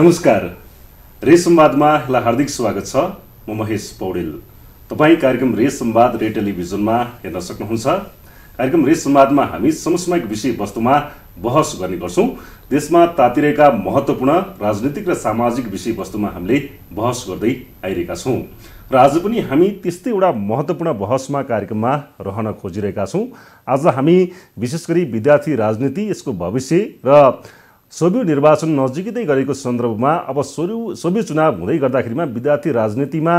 नमस्कार रे संवादमा हार्दिक स्वागत छ म महेश पौडेल तपाईँ कार्यक्रम रे सम्वाद रे टेलिभिजनमा हेर्न सक्नुहुन्छ कार्यक्रम रे सम्वादमा हामी समसामयिक विषयवस्तुमा बहस गर्ने गर्छौँ देशमा तातिरहेका महत्त्वपूर्ण राजनीतिक र सामाजिक विषयवस्तुमा हामीले बहस गर्दै आइरहेका छौँ र आज पनि हामी त्यस्तै एउटा महत्त्वपूर्ण बहसमा कार्यक्रममा रहन खोजिरहेका छौँ आज हामी विशेष गरी विद्यार्थी राजनीति यसको भविष्य र सोभि निर्वाचन नजिकै गरेको सन्दर्भमा अब सोभि सोभि चुनाव हुँदै गर्दाखेरिमा विद्यार्थी राजनीतिमा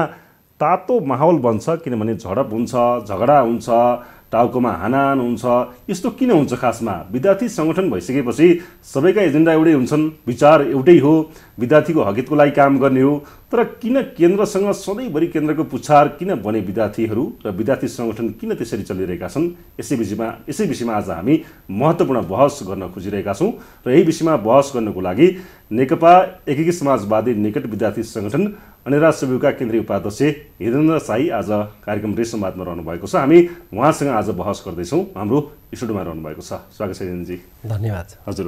तातो माहौल बन्छ किनभने झडप हुन्छ झगडा हुन्छ टाउकोमा हानान हुन्छ यस्तो किन हुन्छ खासमा विद्यार्थी सङ्गठन भइसकेपछि सबैका एजेन्डा एउटै हुन्छन् विचार एउटै हो विद्यार्थीको हकितको लागि काम गर्ने हो तर किन केन्द्रसँग सधैँभरि केन्द्रको पुछार किन बने विद्यार्थीहरू र विद्यार्थी सङ्गठन किन त्यसरी चलिरहेका छन् यसै विषयमा यसै विषयमा आज हामी महत्त्वपूर्ण बहस गर्न खोजिरहेका छौँ र यही विषयमा बहस गर्नको लागि नेकपा एकीकृत समाजवादी निकट विद्यार्थी सङ्गठन अनि राष्ट्र विभागका केन्द्रीय उपाध्यक्ष हिरेन्द्र साई आज कार्यक्रम रहनु भएको छ हामी उहाँसँग आज बहस गर्दैछौँ हाम्रो स्टुडियोमा रहनु भएको छ स्वागत छ हिरेन्द्रजी धन्यवाद हजुर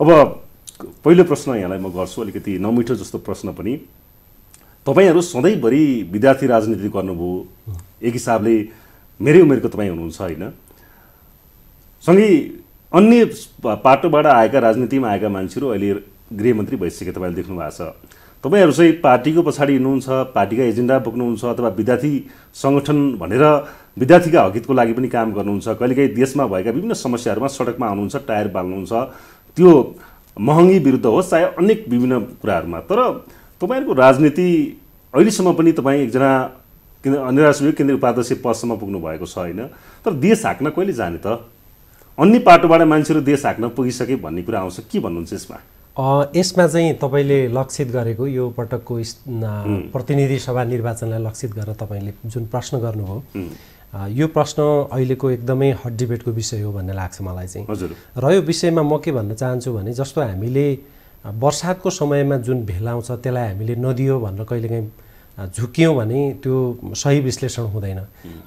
अब पहिलो प्रश्न यहाँलाई म गर्छु अलिकति नमिठो जस्तो प्रश्न पनि तपाईँहरू सधैँभरि विद्यार्थी राजनीति गर्नुभयो एक हिसाबले मेरै उमेरको तपाईँ हुनुहुन्छ होइन सँगै अन्य पाटोबाट आएका राजनीतिमा आएका मान्छेहरू अहिले गृहमन्त्री भइसके तपाईँले देख्नु भएको छ तपाईँहरू चाहिँ पार्टीको पछाडि हिँड्नुहुन्छ पार्टीका एजेन्डा बोक्नुहुन्छ अथवा विद्यार्थी सङ्गठन भनेर विद्यार्थीका हकितको लागि पनि काम गर्नुहुन्छ कहिलेकाहीँ देशमा भएका विभिन्न समस्याहरूमा सडकमा आउनुहुन्छ टायर बाल्नुहुन्छ त्यो महँगी विरुद्ध होस् चाहे अनेक विभिन्न कुराहरूमा तर तपाईँहरूको राजनीति अहिलेसम्म पनि तपाईँ एकजना केन्द्र निर्वाचन केन्द्रीय उपाध्यक्ष पदसम्म पुग्नु भएको छ होइन तर देश हाक्न कहिले जाने त अन्य पाटोबाट मान्छेहरू देश हाँक्न पुगिसके भन्ने कुरा आउँछ के भन्नुहुन्छ यसमा यसमा चाहिँ तपाईँले लक्षित गरेको यो पटकको प्रतिनिधि सभा निर्वाचनलाई लक्षित गरेर तपाईँले जुन प्रश्न गर्नुभयो यो प्रश्न अहिलेको एकदमै हट डिबेटको विषय हो भन्ने लाग्छ मलाई चाहिँ र यो विषयमा म के भन्न चाहन्छु भने जस्तो हामीले वर्षातको समयमा जुन आउँछ त्यसलाई हामीले नदियो भनेर कहिलेकाहीँ झुक्यौँ भने त्यो सही विश्लेषण हुँदैन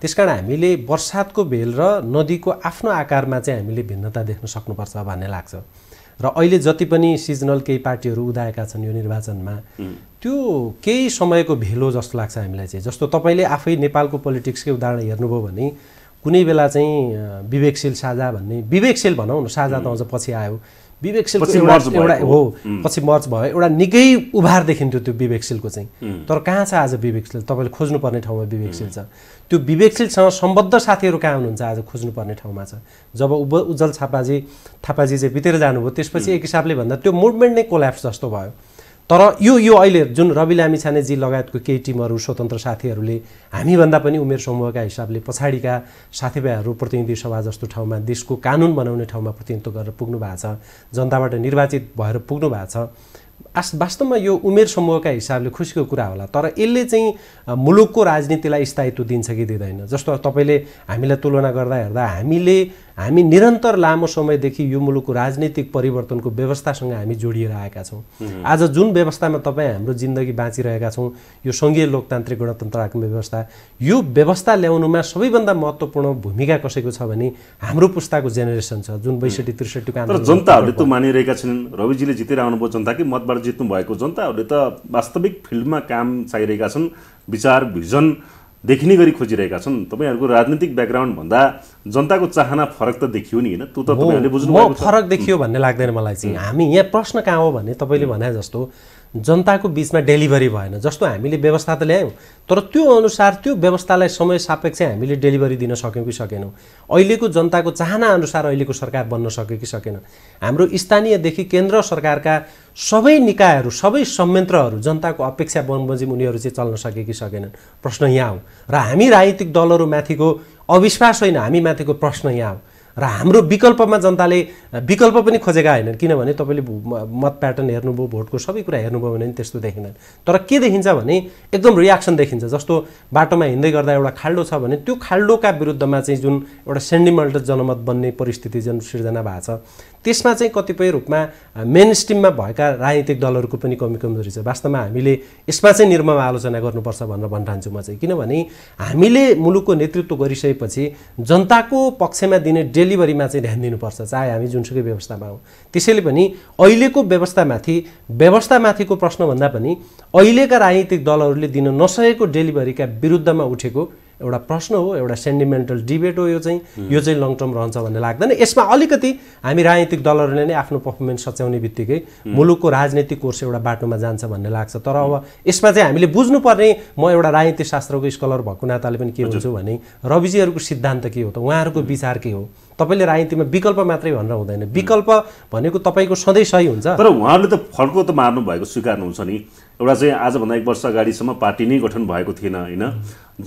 त्यस कारण हामीले बर्सातको भेल र नदीको आफ्नो आकारमा चाहिँ हामीले भिन्नता देख्न सक्नुपर्छ भन्ने लाग्छ र अहिले जति पनि सिजनल केही पार्टीहरू उदाएका छन् यो निर्वाचनमा त्यो केही समयको भेलो जस्तो लाग्छ हामीलाई चाहिँ जस्तो तपाईँले आफै नेपालको पोलिटिक्सकै उदाहरण हेर्नुभयो भने कुनै बेला चाहिँ विवेकशील साझा भन्ने विवेकशील भनौँ न साझा त अझ पछि आयो विवेकशीलको एउटा हो पछि मर्च भयो एउटा निकै उभार देखिन्थ्यो त्यो विवेकशीलको चाहिँ तर कहाँ छ आज विवेकशील तपाईँले खोज्नुपर्ने ठाउँमा विवेकशील छ त्यो विवेकशीलसँग सम्बद्ध साथीहरू कहाँ हुनुहुन्छ आज खोज्नुपर्ने ठाउँमा छ जब उब उज्जवल छापाजी थापाजी चाहिँ बितेर जानुभयो त्यसपछि एक हिसाबले भन्दा त्यो मुभमेन्ट नै कोल्याप्स जस्तो भयो तर यो यो अहिले जुन रवि लामी छानेजी लगायतको केही टिमहरू स्वतन्त्र साथीहरूले हामीभन्दा पनि उमेर समूहका हिसाबले पछाडिका साथीभाइहरू प्रतिनिधि सभा जस्तो ठाउँमा देशको कानुन बनाउने ठाउँमा प्रतिनिधित्व गरेर पुग्नु भएको छ जनताबाट निर्वाचित भएर पुग्नु भएको छ आस वास्तवमा यो उमेर समूहका हिसाबले खुसीको कुरा होला तर यसले चाहिँ मुलुकको राजनीतिलाई स्थायित्व दिन्छ कि दिँदैन जस्तो तपाईँले हामीलाई तुलना गर्दा हेर्दा हामीले हामी निरन्तर लामो समयदेखि यो मुलुकको राजनीतिक परिवर्तनको व्यवस्थासँग हामी जोडिएर आएका छौँ आज जुन व्यवस्थामा तपाईँ हाम्रो जिन्दगी बाँचिरहेका छौँ यो सङ्घीय लोकतान्त्रिक गणतन्त्र व्यवस्था यो व्यवस्था ल्याउनुमा सबैभन्दा महत्त्वपूर्ण भूमिका कसैको छ भने हाम्रो पुस्ताको जेनेरेसन छ जुन बैसठी त्रिसठीको तर जनताहरूले त मानिरहेका छन् रविजीले जितेर आउनुभयो जनता कि मतबाट जित्नु भएको जनताहरूले त वास्तविक फिल्डमा काम चाहिरहेका छन् विचार भिजन देखिने गरी खोजिरहेका छन् तपाईँहरूको राजनीतिक ब्याकग्राउन्ड भन्दा जनताको चाहना फरक त देखियो नि होइन त्यो त तपाईँहरूले बुझ्नु फरक देखियो भन्ने लाग्दैन मलाई चाहिँ हामी यहाँ प्रश्न कहाँ हो भने तपाईँले भने जस्तो जनताको बिचमा डेलिभरी भएन जस्तो हामीले व्यवस्था त ल्यायौँ तर त्यो अनुसार त्यो व्यवस्थालाई समय सापेक्ष हामीले डेलिभरी दिन सक्यौँ कि सकेनौँ अहिलेको जनताको चाहना अनुसार अहिलेको सरकार बन्न सक्यो कि सकेन हाम्रो स्थानीयदेखि केन्द्र सरकारका सबै निकायहरू सबै संयन्त्रहरू जनताको अपेक्षा बनबजिम उनीहरू चाहिँ चल्न सके कि सकेनन् प्रश्न यहाँ हो र हामी राजनीतिक दलहरूमाथिको अविश्वास होइन हामी माथिको प्रश्न यहाँ हो र हाम्रो विकल्पमा जनताले विकल्प पनि खोजेका होइनन् किनभने तपाईँले मत प्याटर्न हेर्नुभयो भोटको सबै कुरा हेर्नुभयो भने पनि त्यस्तो देखिँदैन तर के देखिन्छ भने एकदम रियाक्सन देखिन्छ जस्तो बाटोमा हिँड्दै गर्दा एउटा खाल्डो छ भने त्यो खाल्डोका विरुद्धमा चाहिँ जुन एउटा सेन्डिमल्ट जनमत बन्ने परिस्थिति जुन सिर्जना भएको छ त्यसमा चाहिँ कतिपय रूपमा मेन स्ट्रिममा भएका राजनीतिक दलहरूको पनि कमी कमजोरी छ वास्तवमा हामीले यसमा चाहिँ निर्मम आलोचना गर्नुपर्छ भनेर भन्ठान्छु म चाहिँ किनभने हामीले मुलुकको नेतृत्व गरिसकेपछि जनताको पक्षमा दिने डेलिभरीमा चाहिँ ध्यान दिनुपर्छ चाहे हामी जुनसुकै व्यवस्थामा हौँ त्यसैले पनि अहिलेको व्यवस्थामाथि व्यवस्थामाथिको प्रश्नभन्दा पनि अहिलेका राजनीतिक दलहरूले दिन नसकेको डेलिभरीका विरुद्धमा उठेको एउटा प्रश्न हो एउटा सेन्टिमेन्टल डिबेट हो यो चाहिँ यो चाहिँ लङ टर्म रहन्छ भन्ने लाग्दैन यसमा अलिकति हामी राजनीतिक दलहरूले नै आफ्नो पर्फर्मेन्स सच्याउने बित्तिकै मुलुकको राजनीतिक कोर्स एउटा बाटोमा जान्छ भन्ने लाग्छ तर अब यसमा चाहिँ हामीले बुझ्नुपर्ने म एउटा राजनीतिक शास्त्रको स्कलर भएको नाताले पनि के भन्छु भने रविजीहरूको सिद्धान्त के हो त उहाँहरूको विचार के हो तपाईँले राजनीतिमा विकल्प मात्रै भनेर हुँदैन विकल्प भनेको तपाईँको सधैँ सही हुन्छ तर उहाँहरूले त फर्को त मार्नु भएको स्वीकार्नुहुन्छ नि एउटा चाहिँ आजभन्दा एक वर्ष अगाडिसम्म पार्टी नै गठन भएको थिएन होइन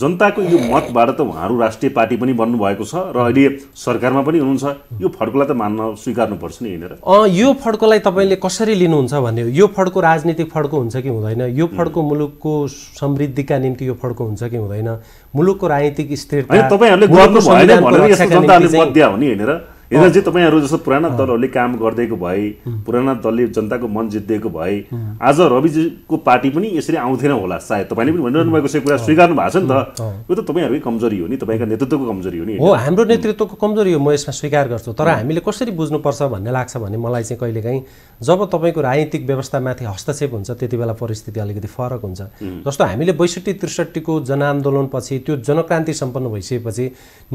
जनताको यो मतबाट त उहाँहरू राष्ट्रिय पार्टी पनि बन्नुभएको छ र अहिले सरकारमा पनि हुनुहुन्छ यो फड्कोलाई त मान्न स्वीकार्नुपर्छ नि यहाँनिर यो फड्कोलाई तपाईँले कसरी लिनुहुन्छ भन्ने यो फड्को राजनीतिक फड्को हुन्छ कि हुँदैन यो फड्को मुलुकको समृद्धिका निम्ति यो फड्को हुन्छ कि हुँदैन मुलुकको राजनीतिक स्थिरता तपाईँहरूले यता चाहिँ तपाईँहरू जस्तो पुराना दलहरूले काम गरिदिएको भए पुराना दलले जनताको मन जितिदिएको भए आज रविजीको पार्टी पनि यसरी आउँथेन होला सायद तपाईँले पनि भनिरहनु भएको छ कुरा स्वीकार्नु भएको छ नि त यो त तपाईँहरूकै कमजोरी हो नि तपाईँको नेतृत्वको कमजोरी हो नि हो हाम्रो नेतृत्वको कमजोरी हो म यसमा स्वीकार गर्छु तर हामीले कसरी बुझ्नुपर्छ भन्ने लाग्छ भने मलाई चाहिँ कहिलेकाहीँ जब तपाईँको राजनीतिक व्यवस्थामाथि हस्तक्षेप हुन्छ त्यति बेला परिस्थिति अलिकति फरक हुन्छ जस्तो हामीले बैसठी त्रिसठीको जनआन्दोलनपछि त्यो जनक्रान्ति सम्पन्न भइसकेपछि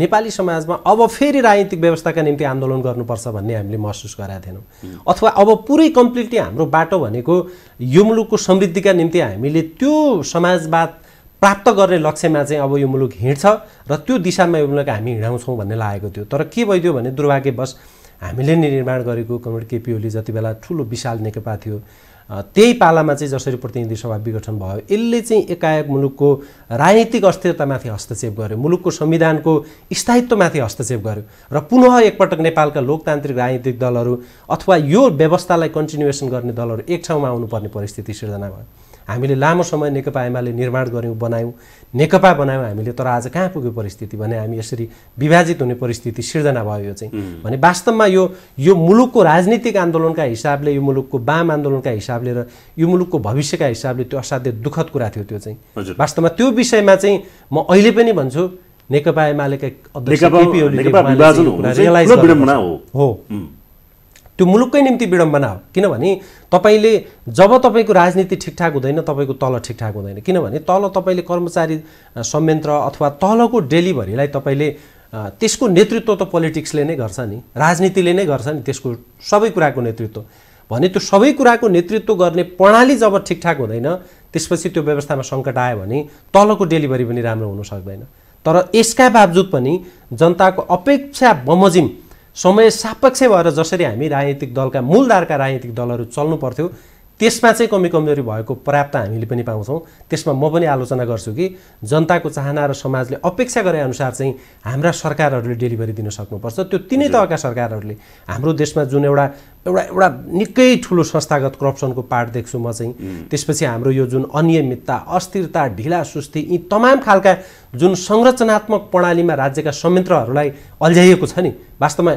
नेपाली समाजमा अब फेरि राजनीतिक व्यवस्थाका निम्ति अलिकति आन्दोलन गर्नुपर्छ भन्ने हामीले महसुस गराएको थिएनौँ अथवा अब पुरै कम्प्लिटली हाम्रो बाटो भनेको यो मुलुकको समृद्धिका निम्ति हामीले त्यो समाजवाद प्राप्त गर्ने लक्ष्यमा चाहिँ अब यो मुलुक हिँड्छ र त्यो दिशामा यो मुलुक हामी हिँडाउँछौँ भन्ने लागेको थियो तर के भइदियो भने दुर्भाग्यवश हामीले निर्माण गरेको कमरेड केपी ओली जति बेला ठुलो विशाल नेकपा थियो त्यही पालामा चाहिँ जसरी प्रतिनिधि सभा विघटन भयो यसले चाहिँ एकाएक मुलुकको राजनीतिक अस्थिरतामाथि हस्तक्षेप गर्यो मुलुकको संविधानको स्थायित्वमाथि हस्तक्षेप गर्यो र पुनः एकपटक नेपालका लोकतान्त्रिक राजनीतिक दलहरू अथवा यो व्यवस्थालाई कन्टिन्युएसन गर्ने दलहरू एक ठाउँमा आउनुपर्ने परिस्थिति सिर्जना भयो हामीले लामो समय नेकपा एमाले निर्माण गऱ्यौँ बनायौँ नेकपा बनायौँ हामीले तर आज कहाँ पुग्यो परिस्थिति भने हामी यसरी विभाजित हुने परिस्थिति सिर्जना भयो यो चाहिँ भने वास्तवमा यो यो मुलुकको राजनीतिक आन्दोलनका हिसाबले यो मुलुकको वाम आन्दोलनका हिसाबले र यो मुलुकको भविष्यका हिसाबले त्यो असाध्य दुःखद कुरा थियो त्यो चाहिँ वास्तवमा त्यो विषयमा चाहिँ म अहिले पनि भन्छु नेकपा एमालेका हो त्यो मुलुककै निम्ति विडम्बना हो किनभने तपाईँले जब तपाईँको राजनीति ठिकठाक हुँदैन तपाईँको तल ठिकठाक हुँदैन किनभने तल तपाईँले कर्मचारी संयन्त्र अथवा तलको डेलिभरीलाई तपाईँले त्यसको नेतृत्व त पोलिटिक्सले नै गर्छ नि राजनीतिले नै गर्छ नि त्यसको सबै कुराको नेतृत्व भने त्यो सबै कुराको नेतृत्व गर्ने प्रणाली जब ठिकठाक हुँदैन त्यसपछि त्यो व्यवस्थामा सङ्कट आयो भने तलको डेलिभरी पनि राम्रो हुन सक्दैन तर यसका बावजुद पनि जनताको अपेक्षा बमोजिम समय सापेक्ष भएर जसरी हामी राजनीतिक दलका मूलधारका राजनीतिक दलहरू चल्नु पर्थ्यो त्यसमा चाहिँ कमी कमजोरी भएको पर्याप्त हामीले पनि पाउँछौँ त्यसमा म पनि आलोचना गर्छु कि जनताको चाहना र समाजले अपेक्षा गरे अनुसार चाहिँ हाम्रा सरकारहरूले डेलिभरी दिन सक्नुपर्छ त्यो तिनै तहका सरकारहरूले हाम्रो देशमा जुन एउटा एउटा एउटा निकै ठुलो संस्थागत करप्सनको पार्ट देख्छु म चाहिँ त्यसपछि हाम्रो यो जुन अनियमितता अस्थिरता ढिला सुस्ती यी तमाम खालका जुन संरचनात्मक प्रणालीमा राज्यका संयन्त्रहरूलाई अल्झाइएको छ नि वास्तवमा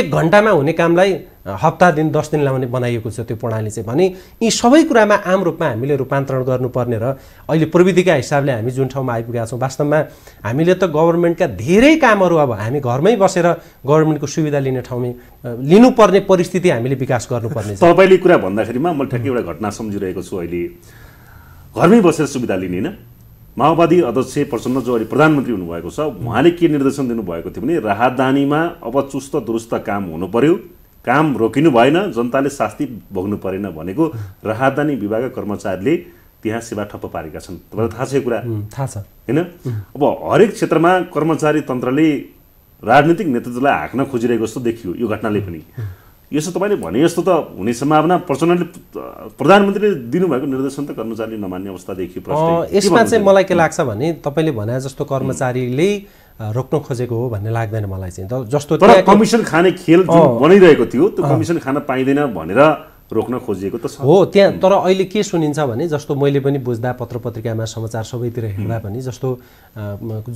एक घन्टामा हुने कामलाई हप्ता दिन दस दिन लाउने बनाइएको छ त्यो प्रणाली चाहिँ भने यी सबै कुरामा आम रूपमा हामीले रूपान्तरण गर्नुपर्ने र अहिले प्रविधिका हिसाबले हामी जुन ठाउँमा आइपुगेका छौँ वास्तवमा हामीले त गभर्मेन्टका धेरै कामहरू अब हामी घरमै बसेर गभर्मेन्टको सुविधा लिने ठाउँमै लिनुपर्ने परिस्थिति हामीले विकास गर्नुपर्ने तपाईँले कुरा भन्दाखेरिमा मैले ठ्याक्कै एउटा घटना सम्झिरहेको छु अहिले घरमै बसेर सुविधा लिने होइन माओवादी अध्यक्ष प्रचण्ड जो अहिले प्रधानमन्त्री हुनुभएको छ उहाँले के निर्देशन दिनुभएको थियो भने राहदानीमा अब चुस्त दुरुस्त काम हुनु पर्यो काम रोकिनु भएन जनताले शास्ति भोग्नु परेन भनेको राहदानी विभागका कर्मचारीले त्यहाँ सेवा ठप्प पारेका छन् तपाईँलाई थाहा छ यो कुरा थाहा छ होइन अब हरेक क्षेत्रमा कर्मचारी तन्त्रले राजनीतिक नेतृत्वलाई हाँक्न खोजिरहेको जस्तो देखियो यो घटनाले पनि यसो तपाईँले भने जस्तो त हुने सम्भावना प्रचण्डले प्रधानमन्त्रीले दिनुभएको निर्देशन त कर्मचारीले नमान्ने अवस्था देखियो यसमा चाहिँ मलाई के लाग्छ भने तपाईँले भने जस्तो कर्मचारीले रोक्न खोजेको हो भन्ने लाग्दैन मलाई चाहिँ जस्तो तर कमिसन खाने खेल बनाइरहेको थियो त्यो कमिसन खान पाइँदैन भनेर रोक्न खोजिएको त हो त्यहाँ तर अहिले के सुनिन्छ भने जस्तो मैले पनि बुझ्दा पत्र पत्रिकामा समाचार सबैतिर हेर्दा पनि जस्तो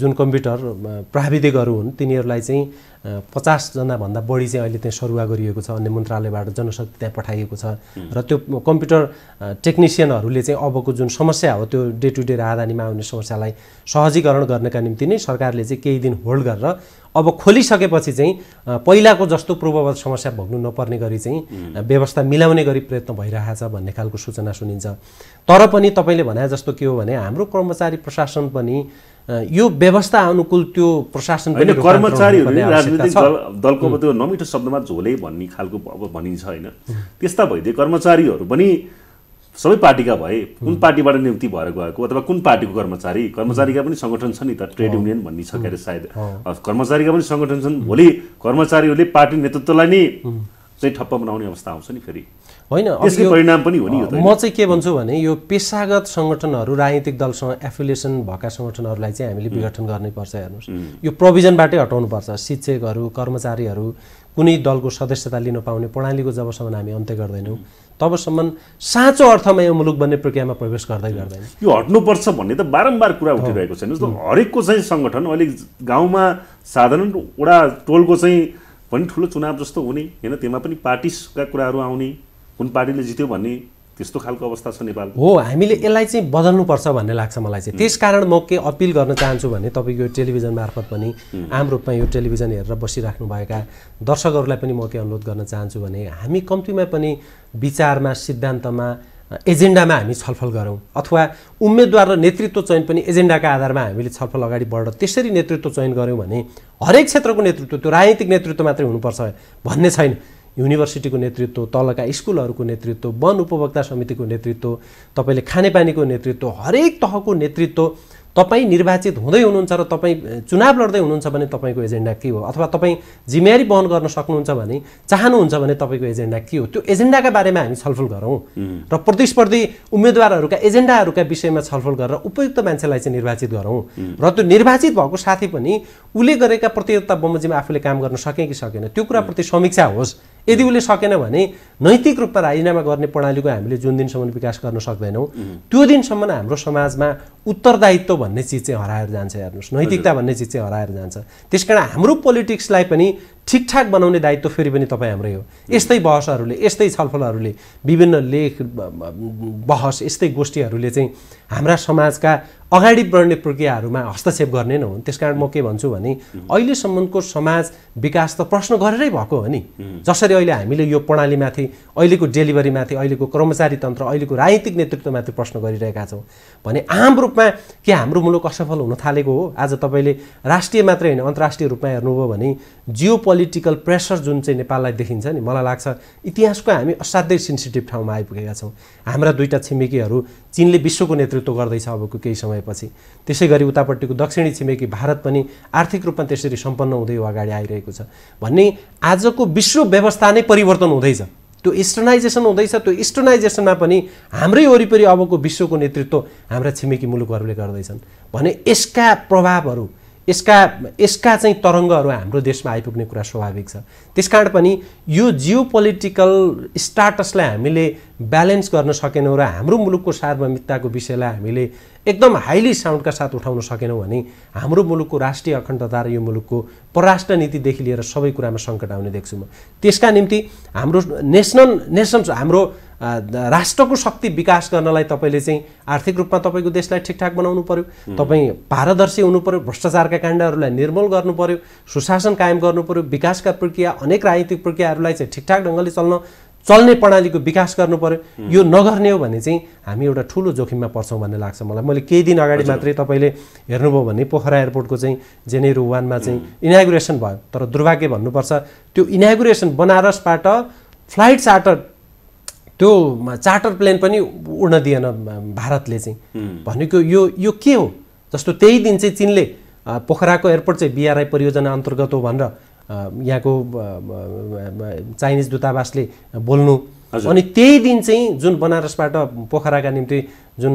जुन कम्प्युटर प्राविधिकहरू हुन् तिनीहरूलाई चाहिँ पचासजनाभन्दा बढी चाहिँ अहिले त्यहाँ सरुवा गरिएको छ अन्य मन्त्रालयबाट जनशक्ति त्यहाँ पठाइएको छ र त्यो कम्प्युटर टेक्निसियनहरूले चाहिँ अबको जुन समस्या हो त्यो डे टु डे राहदानीमा आउने समस्यालाई सहजीकरण गर्नका निम्ति नै सरकारले चाहिँ केही दिन होल्ड गरेर अब खोलिसकेपछि चाहिँ पहिलाको जस्तो पूर्ववत समस्या भोग्नु नपर्ने गरी चाहिँ व्यवस्था मिलाउने गरी प्रयत्न भइरहेछ भन्ने खालको सूचना सुनिन्छ तर पनि तपाईँले भने जस्तो के हो भने हाम्रो कर्मचारी प्रशासन पनि यो व्यवस्था अनुकूल त्यो प्रशासन कर्मचारीहरू राजनीतिक दलको त्यो नमिठो शब्दमा झोले भन्ने खालको अब भनिन्छ होइन त्यस्ता भइदिए कर्मचारीहरू पनि सबै पार्टीका भए कुन पार्टीबाट नियुक्ति भएर गएको अथवा कुन पार्टीको कर्मचारी कर्मचारीका पनि सङ्गठन छ नि त ट्रेड युनियन छ के अरे सायद कर्मचारीका पनि सङ्गठन छन् भोलि कर्मचारीहरूले पार्टी नेतृत्वलाई नै चाहिँ ठप्प बनाउने अवस्था आउँछ नि फेरि होइन परिणाम पनि हो नि म चाहिँ के भन्छु भने यो पेसागत सङ्गठनहरू राजनीतिक दलसँग एफिलिएसन भएका सङ्गठनहरूलाई चाहिँ हामीले विघटन गर्नैपर्छ हेर्नुहोस् यो प्रोभिजनबाटै हटाउनुपर्छ शिक्षकहरू कर्मचारीहरू कुनै दलको सदस्यता लिन पाउने प्रणालीको जबसम्म हामी अन्त्य गर्दैनौँ तबसम्म साँचो अर्थमा यो मुलुक बन्ने प्रक्रियामा प्रवेश गर्दै गर्दैन यो हट्नुपर्छ भन्ने त बारम्बार कुरा उठिरहेको छैन जस्तो हरेकको चाहिँ सङ्गठन अलिक गाउँमा साधारण वडा टोलको चाहिँ पनि ठुलो चुनाव जस्तो हुने होइन त्यसमा पनि पार्टीका कुराहरू आउने कुन पार्टीले जित्यो भन्ने त्यस्तो खालको अवस्था छ नेपाल हो हामीले यसलाई चाहिँ बदल्नुपर्छ भन्ने लाग्छ मलाई चाहिँ त्यस कारण म के अपिल गर्न चाहन्छु भने तपाईँको यो टेलिभिजन मार्फत पनि आम रूपमा यो टेलिभिजन हेरेर बसिराख्नुभएका दर्शकहरूलाई पनि म के अनुरोध गर्न चाहन्छु भने हामी कम्तीमा पनि विचारमा सिद्धान्तमा एजेन्डामा हामी छलफल गरौँ अथवा उम्मेद्वार र नेतृत्व चयन पनि एजेन्डाका आधारमा हामीले छलफल अगाडि बढेर त्यसरी नेतृत्व चयन गऱ्यौँ भने हरेक क्षेत्रको नेतृत्व त्यो राजनीतिक नेतृत्व मात्रै हुनुपर्छ भन्ने छैन युनिभर्सिटीको नेतृत्व तलका स्कुलहरूको नेतृत्व वन उपभोक्ता समितिको नेतृत्व तपाईँले खानेपानीको नेतृत्व हरेक तहको नेतृत्व तपाईँ निर्वाचित हुँदै हुनुहुन्छ र तपाईँ चुनाव लड्दै हुनुहुन्छ भने तपाईँको एजेन्डा के हो अथवा तपाईँ जिम्मेवारी बहन गर्न सक्नुहुन्छ भने चाहनुहुन्छ भने तपाईँको एजेन्डा के हो त्यो एजेन्डाका बारेमा हामी छलफल गरौँ र प्रतिस्पर्धी उम्मेदवारहरूका एजेन्डाहरूका विषयमा छलफल गरेर उपयुक्त मान्छेलाई चाहिँ निर्वाचित गरौँ र त्यो निर्वाचित भएको साथै पनि उसले गरेका प्रतियोगिता बमोजिममा आफूले काम गर्न सके कि सकेन त्यो कुराप्रति समीक्षा होस् यदि उसले सकेन भने नैतिक रूपमा राजीनामा गर्ने प्रणालीको हामीले जुन दिनसम्म विकास गर्न सक्दैनौँ त्यो दिनसम्म हाम्रो समाजमा उत्तरदायित्व भन्ने चिज चाहिँ हराएर जान्छ हेर्नुहोस् नैतिकता भन्ने चिज चाहिँ हराएर जान्छ त्यस कारण हाम्रो पोलिटिक्सलाई पनि ठिकठाक बनाउने दायित्व फेरि पनि तपाईँ हाम्रै हो यस्तै बहसहरूले यस्तै छलफलहरूले विभिन्न लेख बहस यस्तै गोष्ठीहरूले चाहिँ हाम्रा समाजका अगाडि बढ्ने प्रक्रियाहरूमा हस्तक्षेप गर्ने नै हुन् त्यस कारण म के भन्छु भने अहिलेसम्मको समाज विकास त प्रश्न गरेरै भएको हो नि जसरी अहिले हामीले यो प्रणालीमाथि अहिलेको डेलिभरीमाथि अहिलेको कर्मचारी तन्त्र अहिलेको राजनीतिक नेतृत्वमाथि प्रश्न गरिरहेका छौँ भने आम रूपमा के हाम्रो मुलुक असफल हुन थालेको हो आज तपाईँले राष्ट्रिय मात्रै होइन अन्तर्राष्ट्रिय रूपमा हेर्नुभयो भने जियो पोलिटिकल प्रेसर जुन चाहिँ नेपाललाई देखिन्छ नि मलाई लाग्छ इतिहासको हामी असाध्यै सेन्सिटिभ ठाउँमा आइपुगेका छौँ हाम्रा दुईवटा छिमेकीहरू चिनले विश्वको नेतृत्व गर्दैछ अबको केही समयपछि त्यसै गरी उतापट्टिको दक्षिणी छिमेकी भारत पनि आर्थिक रूपमा त्यसरी सम्पन्न हुँदै अगाडि आइरहेको छ भन्ने आजको विश्व व्यवस्था नै परिवर्तन हुँदैछ त्यो इस्टर्नाइजेसन हुँदैछ त्यो इस्टर्नाइजेसनमा पनि हाम्रै वरिपरि अबको विश्वको नेतृत्व हाम्रा छिमेकी मुलुकहरूले गर्दैछन् भने यसका प्रभावहरू यसका यसका चाहिँ तरङ्गहरू हाम्रो देशमा आइपुग्ने कुरा स्वाभाविक छ त्यस कारण पनि यो जियो पोलिटिकल स्टाटसलाई हामीले ब्यालेन्स गर्न सकेनौँ र हाम्रो मुलुकको सार्वभौमिकताको विषयलाई हामीले एकदम हाइली साउन्डका साथ उठाउन सकेनौँ भने हाम्रो मुलुकको राष्ट्रिय अखण्डता र यो मुलुकको पराष्ट्र नीतिदेखि लिएर सबै कुरामा सङ्कट आउने देख्छु म त्यसका निम्ति हाम्रो नेसनल नेसन हाम्रो राष्ट्रको शक्ति विकास गर्नलाई तपाईँले चाहिँ आर्थिक रूपमा तपाईँको देशलाई ठिकठाक बनाउनु पऱ्यो तपाईँ पारदर्शी हुनु पऱ्यो भ्रष्टाचारका काण्डहरूलाई निर्मूल गर्नु पऱ्यो सुशासन कायम गर्नु पऱ्यो विकासका प्रक्रिया अनेक राजनीतिक प्रक्रियाहरूलाई चाहिँ ठिकठाक ढङ्गले चल्न चल्ने प्रणालीको विकास गर्नु पऱ्यो यो नगर्ने हो भने चाहिँ हामी एउटा ठुलो जोखिममा पर्छौँ भन्ने लाग्छ मलाई मैले केही दिन अगाडि मात्रै तपाईँले हेर्नुभयो भने पोखरा एयरपोर्टको चाहिँ जेनेरो वानमा चाहिँ इनाग्रेसन भयो तर दुर्भाग्य भन्नुपर्छ त्यो इनागुरेसन बनारसबाट फ्लाइट चार्टर त्यो चार्टर प्लेन पनि उड्न दिएन भारतले चाहिँ भनेको यो यो के हो जस्तो त्यही दिन चाहिँ चिनले पोखराको एयरपोर्ट चाहिँ बिआरआई परियोजना अन्तर्गत हो भनेर यहाँको चाइनिज दूतावासले बोल्नु अनि त्यही दिन चाहिँ जुन बनारसबाट पोखराका निम्ति जुन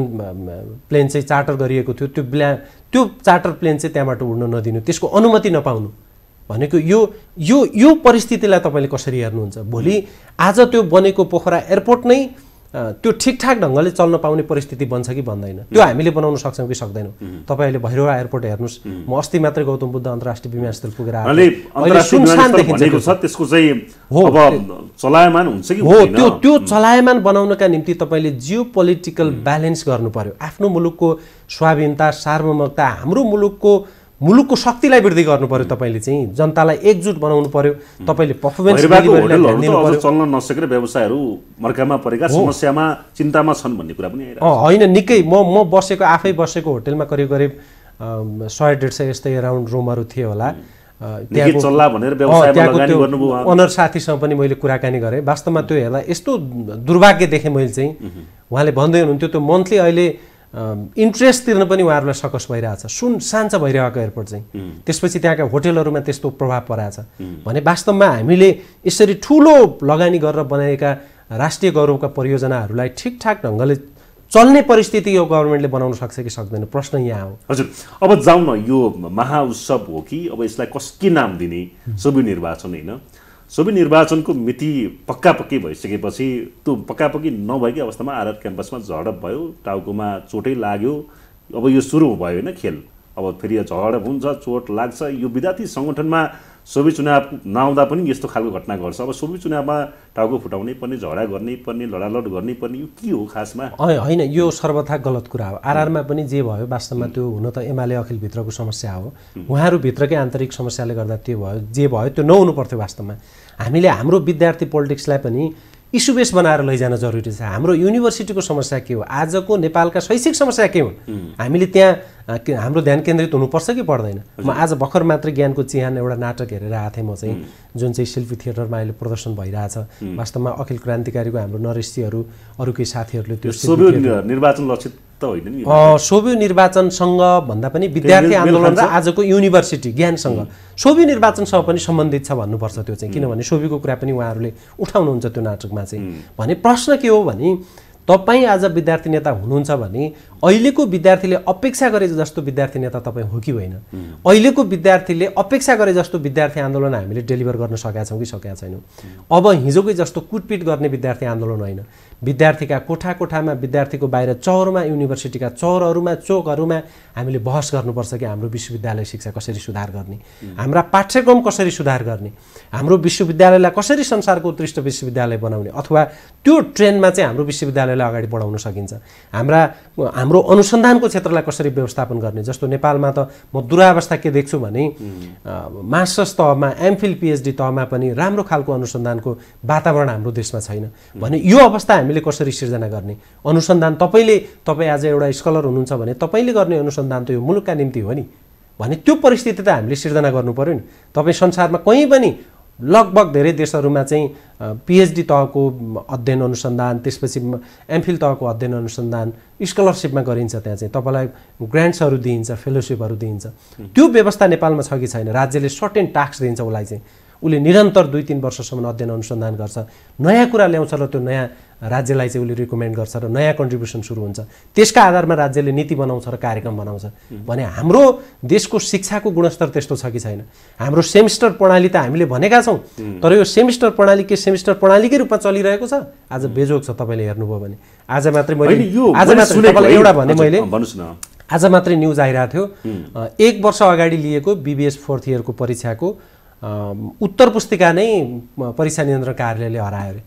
प्लेन चाहिँ चार्टर गरिएको थियो त्यो ब्ल्या त्यो चार्टर प्लेन चाहिँ त्यहाँबाट उड्न नदिनु त्यसको अनुमति नपाउनु भनेको यो यो यो परिस्थितिलाई तपाईँले कसरी हेर्नुहुन्छ भोलि आज त्यो बनेको पोखरा एयरपोर्ट नै त्यो ठिकठाक ढङ्गले चल्न पाउने परिस्थिति बन्छ कि बन्दैन त्यो हामीले बनाउन सक्छौँ कि सक्दैनौँ तपाईँले भैरवा एयरपोर्ट हेर्नुहोस् म अस्ति मात्रै गौतम बुद्ध अन्तर्राष्ट्रिय विमानस्थल पुगेर चलायमान हो त्यो त्यो चलायमान बनाउनका निम्ति तपाईँले जियो पोलिटिकल ब्यालेन्स गर्नु पर्यो आफ्नो मुलुकको स्वाधीनता सार्वभौमता हाम्रो मुलुकको मुलुकको शक्तिलाई वृद्धि गर्नु पर्यो तपाईँले चाहिँ जनतालाई एकजुट बनाउनु पर्यो तपाईँले पर्फर्मेन्स चल्न नसकेर व्यवसायहरू मर्कामा परेका समस्यामा चिन्तामा छन् भन्ने कुरा पनि होइन निकै म म बसेको आफै बसेको होटेलमा करिब करिब सय डेढ सय यस्तै एराउन्ड रुमहरू थिए होला त्यहाँको अनर साथीसँग पनि मैले कुराकानी गरेँ वास्तवमा त्यो हेर्दा यस्तो दुर्भाग्य देखेँ मैले चाहिँ उहाँले भन्दै हुनुहुन्थ्यो त्यो मन्थली अहिले इन्ट्रेस्ट तिर्न पनि उहाँहरूलाई सकस भइरहेछ सुन सान्छ भइरहेको एयरपोर्ट चाहिँ त्यसपछि त्यहाँका होटेलहरूमा त्यस्तो प्रभाव परेछ भने वास्तवमा हामीले यसरी ठुलो लगानी गरेर बनाएका राष्ट्रिय गौरवका परियोजनाहरूलाई ठिकठाक ढङ्गले चल्ने परिस्थिति यो गभर्मेन्टले बनाउन सक्छ कि सक्दैन प्रश्न यहाँ हो हजुर अब जाउँ न यो महाउत्सव हो कि अब यसलाई कस नाम दिने सबै निर्वाचन होइन सबै निर्वाचनको मिति पक्का पक्की भइसकेपछि त्यो पक्का पक्की नभएकै अवस्थामा आरआर क्याम्पसमा झडप भयो टाउकोमा चोटै लाग्यो अब यो सुरु भयो होइन खेल अब फेरि झडप हुन्छ चोट लाग्छ यो विद्यार्थी सङ्गठनमा सोभि चुनाव नआउँदा पनि यस्तो खालको घटना घट्छ अब सोभि चुनावमा टाउको फुटाउनै पर्ने झगडा गर्नै पर्ने लडालड गर्नै पर्ने यो के हो खासमा होइन यो सर्वथा गलत कुरा हो आरआरमा पनि जे भयो वास्तवमा त्यो हुन त एमाले अखिलभित्रको समस्या हो उहाँहरूभित्रकै आन्तरिक समस्याले गर्दा त्यो भयो जे भयो त्यो नहुनु पर्थ्यो वास्तवमा हामीले हाम्रो विद्यार्थी पोलिटिक्सलाई पनि इस्यु बेस बनाएर लैजान जरुरी छ हाम्रो युनिभर्सिटीको समस्या के हो आजको नेपालका शैक्षिक समस्या के हुन् हामीले त्यहाँ हाम्रो ध्यान केन्द्रित हुनुपर्छ कि पर्दैन म आज भर्खर मात्र ज्ञानको चिहान एउटा नाटक हेरेर आएको थिएँ म चाहिँ जुन चाहिँ शिल्पी थिएटरमा अहिले प्रदर्शन भइरहेछ वास्तवमा अखिल क्रान्तिकारीको हाम्रो नरेशजीहरू अरू केही साथीहरूले त्यो निर्वाचन लक्षित त होइन सोभि निर्वाचनसँग भन्दा पनि विद्यार्थी आन्दोलन र आजको युनिभर्सिटी ज्ञानसँग सोभि निर्वाचनसँग पनि सम्बन्धित छ भन्नुपर्छ त्यो चाहिँ किनभने सोभिको कुरा पनि उहाँहरूले उठाउनुहुन्छ त्यो नाटकमा चाहिँ भने प्रश्न के हो भने तपाईँ आज विद्यार्थी नेता हुनुहुन्छ भने अहिलेको विद्यार्थीले अपेक्षा गरे जस्तो विद्यार्थी नेता तपाईँ हो कि होइन अहिलेको विद्यार्थीले अपेक्षा गरे जस्तो विद्यार्थी आन्दोलन हामीले डेलिभर गर्न सकेका छौँ कि सकेका छैनौँ अब हिजोकै जस्तो कुटपिट गर्ने विद्यार्थी आन्दोलन होइन विद्यार्थीका कोठा कोठामा विद्यार्थीको बाहिर चौरमा युनिभर्सिटीका चौरहरूमा चोकहरूमा हामीले बहस गर्नुपर्छ कि हाम्रो विश्वविद्यालय शिक्षा कसरी सुधार गर्ने हाम्रा पाठ्यक्रम कसरी सुधार गर्ने हाम्रो विश्वविद्यालयलाई कसरी संसारको उत्कृष्ट विश्वविद्यालय बनाउने अथवा त्यो ट्रेनमा चाहिँ हाम्रो विश्वविद्यालयलाई अगाडि बढाउन सकिन्छ हाम्रा हाम्रो अनुसन्धानको क्षेत्रलाई कसरी व्यवस्थापन गर्ने जस्तो नेपालमा त म दुरावस्था के देख्छु भने मास्टर्स तहमा एमफिल पिएचडी तहमा पनि राम्रो खालको अनुसन्धानको वातावरण हाम्रो देशमा छैन भने यो अवस्था हामी हामीले कसरी सिर्जना गर्ने अनुसन्धान तपाईँले तपाईँ आज एउटा स्कलर हुनुहुन्छ भने तपाईँले गर्ने अनुसन्धान त यो मुलुकका निम्ति हो नि भने त्यो परिस्थिति त हामीले सिर्जना गर्नु पऱ्यो नि तपाईँ संसारमा कहीँ पनि लगभग धेरै देशहरूमा चाहिँ पिएचडी तहको अध्ययन अनुसन्धान त्यसपछि एमफिल तहको अध्ययन अनुसन्धान स्कलरसिपमा गरिन्छ त्यहाँ चाहिँ तपाईँलाई ग्रान्ट्सहरू दिइन्छ फेलोसिपहरू दिइन्छ त्यो व्यवस्था नेपालमा छ कि छैन राज्यले सर्टेन टास्क दिन्छ उसलाई चाहिँ उसले निरन्तर दुई तिन वर्षसम्म अध्ययन अनुसन्धान गर्छ नयाँ कुरा ल्याउँछ र त्यो नयाँ राज्यलाई चाहिँ उसले रिकमेन्ड गर्छ र नयाँ कन्ट्रिब्युसन सुरु हुन्छ त्यसका आधारमा राज्यले नीति बनाउँछ र कार्यक्रम बनाउँछ भने हाम्रो देशको शिक्षाको गुणस्तर त्यस्तो छ कि छैन हाम्रो सेमिस्टर प्रणाली त हामीले भनेका छौँ तर यो सेमिस्टर प्रणाली के सेमिस्टर प्रणालीकै रूपमा चलिरहेको छ आज बेजोग छ तपाईँले हेर्नुभयो भने आज मात्रै मैले आज मात्रै एउटा भने मैले आज मात्रै न्युज आइरहेको थियो एक वर्ष अगाडि लिएको बिबिएस फोर्थ इयरको परीक्षाको उत्तर पुस्तिका नै परीक्षा नियन्त्रण कार्यालयले हरायो अरे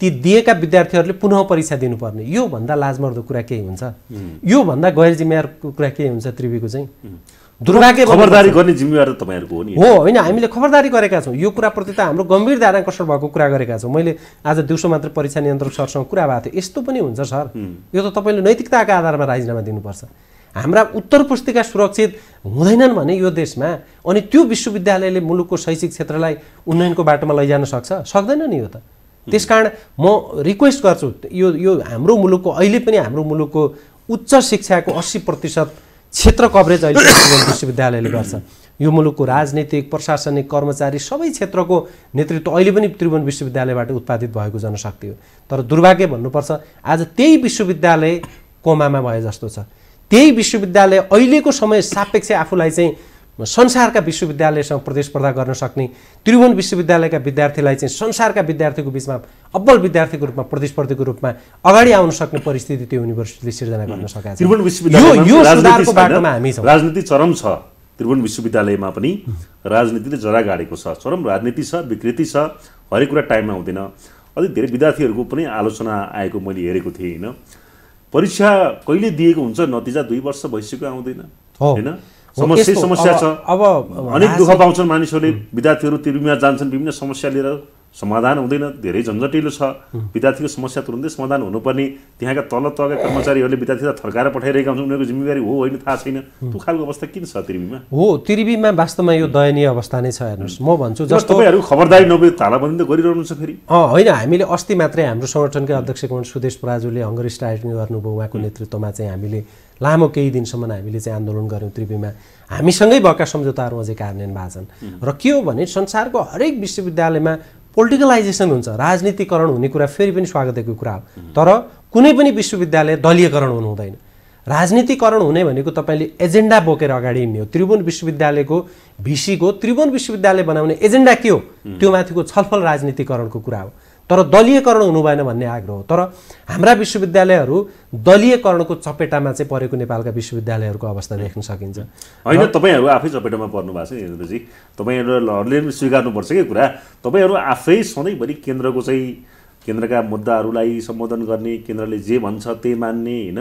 ती दिएका विद्यार्थीहरूले पुनः परीक्षा दिनुपर्ने योभन्दा लाजमर्दो कुरा केही हुन्छ योभन्दा गैर जिम्मेवारको कुरा केही हुन्छ त्रिवीको चाहिँ दुर्भाग्य खबरदारी गर्ने जिम्मेवार तपाईँहरूको हो नि होइन हामीले खबरदारी गरेका छौँ यो कुराप्रति त हाम्रो गम्भीर धारणा कसर भएको कुरा गरेका छौँ मैले आज दिउँसो मात्र परीक्षा नियन्त्रक सरसँग कुरा भएको थियो यस्तो पनि हुन्छ सर यो त तपाईँले नैतिकताको आधारमा राजीनामा दिनुपर्छ हाम्रा उत्तर पुस्तिका सुरक्षित हुँदैनन् भने यो देशमा अनि त्यो विश्वविद्यालयले मुलुकको शैक्षिक क्षेत्रलाई उन्नयनको बाटोमा लैजान सक्छ सक्दैन नि यो त त्यस कारण म रिक्वेस्ट गर्छु यो यो हाम्रो मुलुकको अहिले पनि हाम्रो मुलुकको उच्च शिक्षाको अस्सी प्रतिशत क्षेत्र कभरेज अहिले विश्वविद्यालयले गर्छ यो मुलुकको राजनीतिक प्रशासनिक कर्मचारी सबै क्षेत्रको नेतृत्व अहिले पनि त्रिभुवन विश्वविद्यालयबाट उत्पादित भएको जनशक्ति हो तर दुर्भाग्य भन्नुपर्छ आज त्यही विश्वविद्यालय कोमामा भए जस्तो छ त्यही विश्वविद्यालय अहिलेको समय सापेक्ष आफूलाई चाहिँ संसारका विश्वविद्यालयसँग प्रतिस्पर्धा गर्न सक्ने त्रिभुवन विश्वविद्यालयका विद्यार्थीलाई चाहिँ संसारका विद्यार्थीको बिचमा अब्बल विद्यार्थीको रूपमा प्रतिस्पर्धीको रूपमा अगाडि आउन सक्ने परिस्थिति त्यो युनिभर्सिटीले सिर्जना गर्न hmm. सकेका त्रिभुवन बाटोमा हामी छौँ राजनीति चरम छ त्रिभुवन विश्वविद्यालयमा पनि राजनीतिले जरा गाडेको छ चरम राजनीति छ विकृति छ हरेक कुरा टाइममा हुँदैन अलिक धेरै विद्यार्थीहरूको पनि आलोचना आएको मैले हेरेको थिएँ होइन परीक्षा कहिले दिएको हुन्छ नतिजा दुई वर्ष भइसक्यो आउँदैन होइन समस्या समस्या छ अब अनेक दुःख पाउँछन् मानिसहरूले विद्यार्थीहरू तिरुमिया जान्छन् विभिन्न समस्या लिएर समाधान हुँदैन धेरै झन्झटिलो छ विद्यार्थीको समस्या तुरुन्तै समाधान हुनुपर्ने त्यहाँका तल तहका कर्मचारीहरूले विद्यार्थीलाई थर्काएर पठाइरहेका हुन्छन् उनीहरूको जिम्मेवारी हो होइन थाहा छैन त्यो खालको अवस्था किन छ त्रिवीमा हो त्रिवीमा वास्तवमा यो दयनीय अवस्था नै छ हेर्नुहोस् म भन्छु जस्तो तपाईँहरू खबरदारी नभए तालाबन्दी त गरिरहनुहुन्छ फेरि होइन हामीले अस्ति मात्रै हाम्रो सङ्गठनकै अध्यक्ष सुदेश पराजुले हङ्गर स्ट्राइकिङ गर्नुभयो उहाँको नेतृत्वमा चाहिँ हामीले लामो केही दिनसम्म हामीले चाहिँ आन्दोलन गऱ्यौँ त्रिवीमा हामीसँगै भएका सम्झौताहरू अझै कार्यान्वयन भएको छन् र के हो भने संसारको हरेक विश्वविद्यालयमा पोलिटिकलाइजेसन हुन्छ राजनीतिकरण हुने कुरा फेरि पनि स्वागतको कुरा हो तर कुनै पनि विश्वविद्यालय दलीयकरण हुनु हुँदैन राजनीतिकरण हुने भनेको तपाईँले एजेन्डा बोकेर अगाडि हिँड्ने हो त्रिभुवन विश्वविद्यालयको भिसीको त्रिभुवन विश्वविद्यालय बनाउने एजेन्डा के हो त्यो माथिको छलफल राजनीतिकरणको कुरा हो तर दलीयकरण हुनु भएन भन्ने आग्रह हो तर हाम्रा विश्वविद्यालयहरू दलीयकरणको चपेटामा चाहिँ परेको नेपालका विश्वविद्यालयहरूको अवस्था देख्न सकिन्छ होइन तपाईँहरू आफै चपेटामा पर्नु भएको छ यहाँजी तपाईँहरूले स्वीकार्नुपर्छ कि कुरा तपाईँहरू आफै सधैँभरि केन्द्रको चाहिँ केन्द्रका मुद्दाहरूलाई सम्बोधन गर्ने केन्द्रले जे भन्छ त्यही मान्ने होइन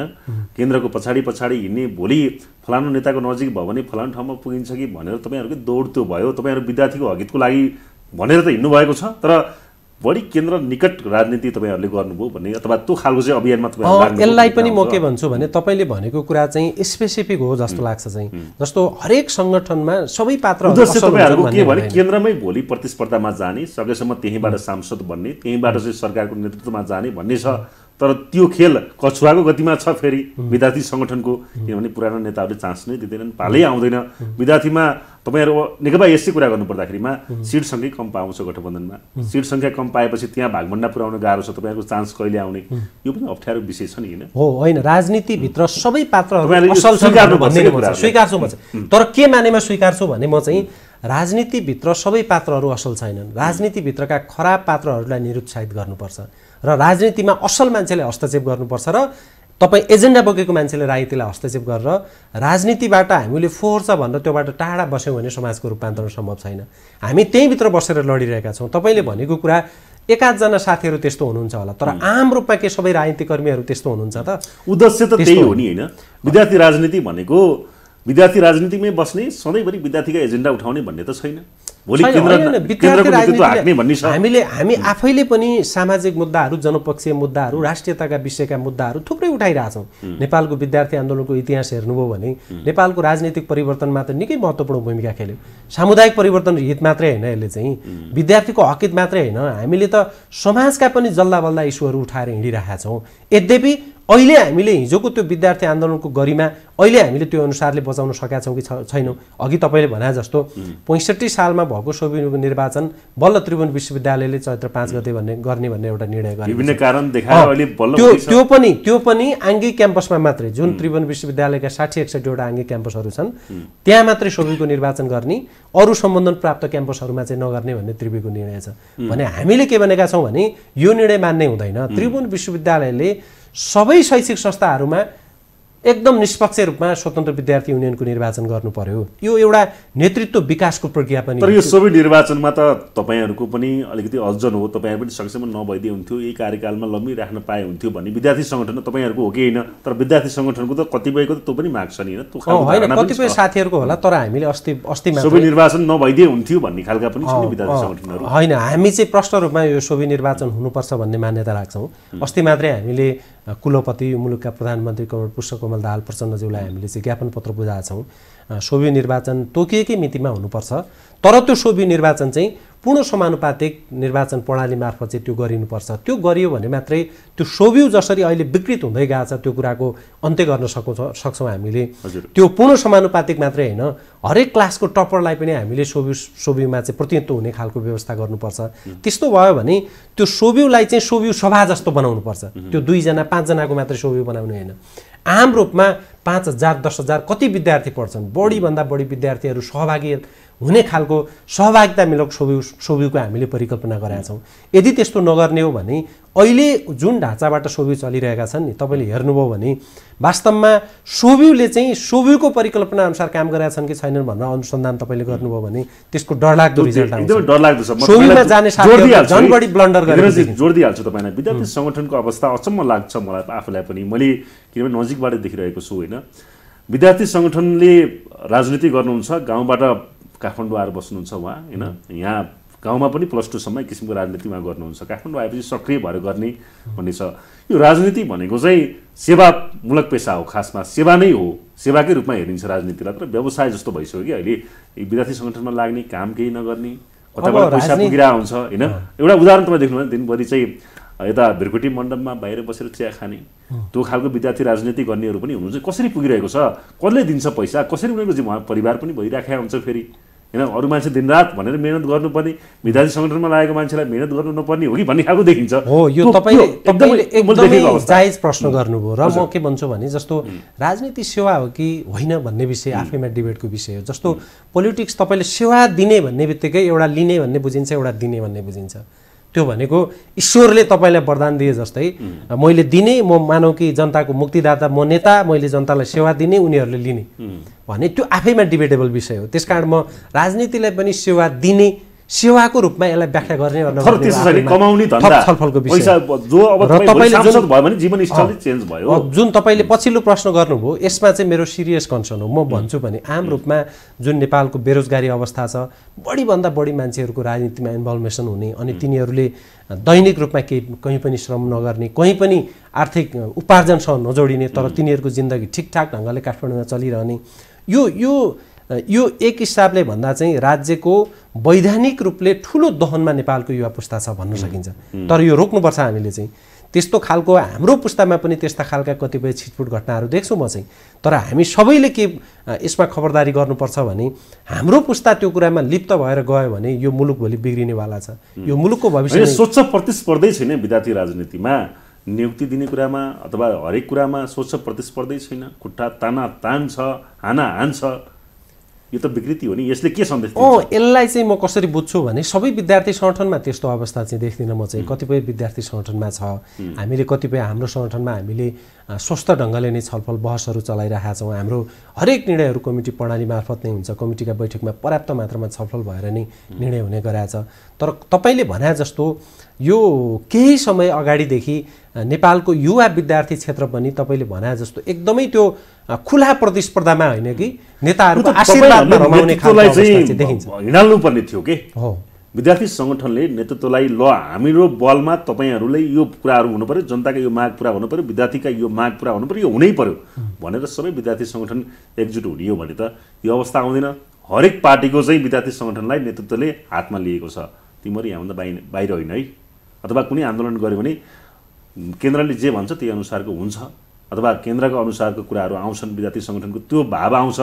केन्द्रको पछाडि पछाडि हिँड्ने भोलि फलानु नेताको नजिक भयो भने फलानु ठाउँमा पुगिन्छ कि भनेर तपाईँहरूकै दौड त्यो भयो तपाईँहरू विद्यार्थीको हकितको लागि भनेर त हिँड्नु भएको छ तर बढी केन्द्र निकट राजनीति तपाईँहरूले गर्नुभयो भन्ने अथवा त्यो खालको चाहिँ अभियानमा तपाईँ यसलाई पनि म के भन्छु भने तपाईँले भनेको कुरा चाहिँ स्पेसिफिक हो जस्तो लाग्छ चाहिँ जस्तो हरेक सङ्गठनमा सबै पात्र के भने केन्द्रमै भोलि प्रतिस्पर्धामा जाने सकेसम्म त्यहीँबाट सांसद बन्ने त्यहीँबाट चाहिँ सरकारको नेतृत्वमा जाने भन्ने छ तर त्यो खेल कछुवाको गतिमा छ फेरि विद्यार्थी सङ्गठनको किनभने पुराना नेताहरूले चान्स नै दिँदैनन् पालै आउँदैन विद्यार्थीमा तपाईँहरू नेकपा यसै कुरा गर्नुपर्दाखेरिमा सिट सङ्ख्या कम पाउँछ गठबन्धनमा सिट सङ्ख्या कम पाएपछि त्यहाँ भागभन्डा पुऱ्याउन गाह्रो छ तपाईँहरूको चान्स कहिले आउने यो पनि अप्ठ्यारो विषय छ नि होइन हो होइन राजनीतिभित्र सबै पात्रहरू स्वीकार्नु स्वीकार्छु म तर के मानेमा स्वीकार्छु भने म चाहिँ राजनीतिभित्र सबै पात्रहरू असल छैनन् राजनीतिभित्रका खराब पात्रहरूलाई निरुत्साहित गर्नुपर्छ र राजनीतिमा असल मान्छेले हस्तक्षेप गर्नुपर्छ र तपाईँ एजेन्डा बोकेको मान्छेले राजनीतिलाई हस्तक्षेप गरेर राजनीतिबाट हामीले फोहोर छ भनेर त्योबाट टाढा बस्यौँ भने समाजको रूपान्तरण सम्भव छैन हामी त्यहीँभित्र बसेर लडिरहेका छौँ तपाईँले भनेको कुरा एकाधजना साथीहरू त्यस्तो हुनुहुन्छ होला तर आम रूपमा के सबै राजनीतिकर्मीहरू त्यस्तो हुनुहुन्छ त उद्देश्य त त्यही हो नि होइन विद्यार्थी राजनीति भनेको विद्यार्थी राजनीतिमै बस्ने सधैँभरि विद्यार्थीका एजेन्डा उठाउने भन्ने त छैन हामीले हामी आफैले पनि सामाजिक मुद्दाहरू जनपक्षीय मुद्दाहरू राष्ट्रियताका विषयका मुद्दाहरू थुप्रै उठाइरहेछौँ नेपालको विद्यार्थी आन्दोलनको इतिहास हेर्नुभयो भने नेपालको राजनीतिक परिवर्तनमा त निकै महत्त्वपूर्ण भूमिका खेल्यो सामुदायिक परिवर्तन हित मात्रै होइन यसले चाहिँ विद्यार्थीको हकित मात्रै होइन हामीले त समाजका पनि जल्दा बल्दा इस्युहरू उठाएर हिँडिरहेका छौँ यद्यपि अहिले हामीले हिजोको त्यो विद्यार्थी आन्दोलनको गरिमा अहिले हामीले त्यो अनुसारले बचाउन सकेका छौँ कि छैनौँ अघि तपाईँले भने जस्तो पैँसठी सालमा भएको सोभिनको निर्वाचन बल्ल त्रिभुवन विश्वविद्यालयले चैत्र पाँच गते भन्ने गर्ने भन्ने एउटा निर्णय गर्ने कारण त्यो त्यो पनि त्यो पनि आङ्गी क्याम्पसमा मात्रै जुन त्रिभुवन विश्वविद्यालयका साठी एकसठीवटा आङ्गी क्याम्पसहरू छन् त्यहाँ मात्रै सोभिको निर्वाचन गर्ने अरू सम्बन्धन प्राप्त क्याम्पसहरूमा चाहिँ नगर्ने भन्ने त्रिभुवनको निर्णय छ भने हामीले के भनेका छौँ भने यो निर्णय मान्ने हुँदैन त्रिभुवन विश्वविद्यालयले सबै शैक्षिक संस्थाहरूमा एकदम निष्पक्ष रूपमा स्वतन्त्र विद्यार्थी युनियनको निर्वाचन गर्नु पर्यो यो एउटा नेतृत्व विकासको प्रक्रिया पनि तर यो सबै निर्वाचनमा त तपाईँहरूको पनि अलिकति अजन हो तपाईँहरू पनि सक्षम नभइदिए हुन्थ्यो यही कार्यकालमा लम्बी राख्न पाए हुन्थ्यो भन्ने विद्यार्थी सङ्गठन तपाईँहरूको हो कि होइन तर विद्यार्थी सङ्गठनको त कतिपयको त त्यो पनि माग छ नि होइन कतिपय साथीहरूको होला तर हामीले अस्ति अस्ति सबै निर्वाचन नभइदिए हुन्थ्यो भन्ने खालका पनि छन् विद्यार्थी सङ्गठनहरू होइन हामी चाहिँ प्रष्ट रूपमा यो सबै निर्वाचन हुनुपर्छ भन्ने मान्यता राख्छौँ अस्ति मात्रै हामीले कुलपति मुलुकका प्रधानमन्त्री कमल पुष्पकमल दाहाल प्रचण्डज्यूलाई हामीले चाहिँ ज्ञापन पत्र बुझाएका छौँ सोभि निर्वाचन तोकिएकै मितिमा हुनुपर्छ तर त्यो सोभि निर्वाचन चाहिँ पूर्ण समानुपातिक निर्वाचन प्रणाली मार्फत चाहिँ त्यो गरिनुपर्छ त्यो गरियो भने मात्रै त्यो सोभ्यू जसरी अहिले विकृत हुँदै गएको छ त्यो कुराको अन्त्य गर्न सकौँ सक्छौँ हामीले त्यो पूर्ण समानुपातिक मात्रै होइन हरेक क्लासको टप्परलाई पनि हामीले सोभि सोभ्यूमा चाहिँ प्रतिनिधित्व हुने खालको व्यवस्था गर्नुपर्छ त्यस्तो भयो भने त्यो सोभ्यूलाई चाहिँ सोभ्यू सभा जस्तो बनाउनुपर्छ त्यो दुईजना पाँचजनाको मात्रै सोभ्यू बनाउने होइन आम रूपमा पाँच हजार दस हजार कति विद्यार्थी पढ्छन् बढीभन्दा बढी विद्यार्थीहरू सहभागी हुने खालको सहभागितामूलक सोभि सोभिको हामीले परिकल्पना गरेका छौँ यदि त्यस्तो नगर्ने हो भने अहिले जुन ढाँचाबाट सोभि चलिरहेका छन् नि तपाईँले हेर्नुभयो भने वास्तवमा सोभिले चाहिँ सोभिको परिकल्पना अनुसार काम गरेका छन् कि छैनन् भनेर अनुसन्धान तपाईँले गर्नुभयो भने त्यसको डरलाग्दो रिजल्ट आउँछ तपाईँलाई विद्यार्थी सङ्गठनको अवस्था अचम्म लाग्छ मलाई आफूलाई पनि मैले किनभने नजिकबाट देखिरहेको छु होइन विद्यार्थी सङ्गठनले राजनीति गर्नुहुन्छ गाउँबाट काठमाडौँ आएर बस्नुहुन्छ उहाँ होइन यहाँ गाउँमा पनि प्लस टूसम्म एक किसिमको राजनीति उहाँ गर्नुहुन्छ काठमाडौँ आएपछि सक्रिय भएर गर्ने भन्ने छ यो राजनीति भनेको चाहिँ सेवामूलक पेसा हो खासमा सेवा नै हो सेवाकै रूपमा हेरिन्छ राजनीतिलाई तर व्यवसाय जस्तो भइसक्यो कि अहिले विद्यार्थी सङ्गठनमा लाग्ने काम केही नगर्ने कताबाट पैसा पुगिरहेको हुन्छ होइन एउटा उदाहरण तपाईँ देख्नु दिनभरि चाहिँ यता भिरकुटी मण्डपमा बाहिर बसेर चिया खाने त्यो खालको विद्यार्थी राजनीति गर्नेहरू पनि हुनुहुन्छ कसरी पुगिरहेको छ कसले दिन्छ पैसा कसरी उनीहरूको परिवार पनि भइराखेका हुन्छ फेरि होइन अरू मान्छे दिनरात भनेर मिहिनेत गर्नुपर्ने विद्यार्थी सङ्गठनमा लागेको मान्छेलाई मिहिनेत गर्नु नपर्ने हो कि भन्ने खालको देखिन्छ हो यो तपाईँले जायज प्रश्न गर्नुभयो र म के भन्छु भने जस्तो राजनीति सेवा हो कि होइन भन्ने विषय आफैमा डिबेटको विषय हो जस्तो पोलिटिक्स तपाईँले सेवा दिने भन्ने बित्तिकै एउटा लिने भन्ने बुझिन्छ एउटा दिने भन्ने बुझिन्छ त्यो भनेको ईश्वरले तपाईँलाई वरदान दिए जस्तै मैले दिने म मानौँ कि जनताको मुक्तिदाता म नेता मैले जनतालाई सेवा दिने उनीहरूले लिने भने त्यो आफैमा डिबेटेबल विषय हो त्यस कारण म राजनीतिलाई पनि सेवा दिने सेवाको रूपमा यसलाई व्याख्या गर्ने जुन तपाईँले पछिल्लो प्रश्न गर्नुभयो यसमा चाहिँ मेरो सिरियस कन्सर्न हो म भन्छु भने आम रूपमा जुन नेपालको बेरोजगारी अवस्था छ बढीभन्दा बढी मान्छेहरूको राजनीतिमा इन्भल्भमेसन हुने अनि तिनीहरूले दैनिक रूपमा केही कहीँ पनि श्रम नगर्ने कहीँ पनि आर्थिक उपार्जनसँग नजोडिने तर तिनीहरूको जिन्दगी ठिकठाक ढङ्गले काठमाडौँमा चलिरहने यो यो यो एक हिसाबले भन्दा चाहिँ राज्यको वैधानिक रूपले ठुलो दहनमा नेपालको युवा पुस्ता छ भन्न सकिन्छ तर यो रोक्नुपर्छ हामीले चाहिँ त्यस्तो खालको हाम्रो पुस्तामा पनि त्यस्ता खालका कतिपय छिटफुट घटनाहरू देख्छु म चाहिँ तर हामी सबैले के यसमा खबरदारी गर्नुपर्छ भने हाम्रो पुस्ता त्यो कुरामा लिप्त भएर गयो भने यो मुलुक भोलि बिग्रिनेवाला छ यो मुलुकको भविष्य स्वच्छ प्रतिस्पर्धै छैन विद्यार्थी राजनीतिमा नियुक्ति दिने कुरामा अथवा हरेक कुरामा स्वच्छ प्रतिस्पर्धै छैन खुट्टा ताना तान छ हाना हान छ यो त विकृति हो नि यसले के सन्देश अँ यसलाई चाहिँ म कसरी बुझ्छु भने सबै विद्यार्थी सङ्गठनमा त्यस्तो अवस्था चाहिँ देख्दिनँ म चाहिँ कतिपय विद्यार्थी सङ्गठनमा छ हामीले कतिपय हाम्रो सङ्गठनमा हामीले स्वस्थ ढङ्गले नै छलफल बहसहरू चलाइरहेका छौँ हाम्रो हरेक निर्णयहरू कमिटी प्रणाली मार्फत नै हुन्छ कमिटीका बैठकमा पर्याप्त मात्रामा छलफल भएर नै निर्णय हुने गराएछ तर तपाईँले भने जस्तो यो केही समय अगाडिदेखि नेपालको युवा विद्यार्थी क्षेत्र पनि तपाईँले भने जस्तो एकदमै त्यो खुला प्रतिस्पर्धामा होइन कि नेताहरूको आशीर्वादमा रमाउने देखिन्छ हिँडाल्नु पर्ने थियो कि हो विद्यार्थी सङ्गठनले नेतृत्वलाई ल हाम्रो बलमा तपाईँहरूले यो कुराहरू हुनु पऱ्यो जनताको यो माग पुरा हुनु पऱ्यो विद्यार्थीका यो माग पुरा हुनु पऱ्यो यो हुनै पऱ्यो भनेर सबै विद्यार्थी सङ्गठन एकजुट हुने हो भने त यो अवस्था आउँदैन हरेक पार्टीको चाहिँ विद्यार्थी सङ्गठनलाई नेतृत्वले हातमा लिएको छ तिमीहरू यहाँभन्दा बाहिर बाहिर होइन है अथवा कुनै आन्दोलन गऱ्यो भने केन्द्रले जे भन्छ त्यही अनुसारको हुन्छ अथवा केन्द्रको अनुसारको कुराहरू आउँछन् विद्यार्थी सङ्गठनको त्यो भाव आउँछ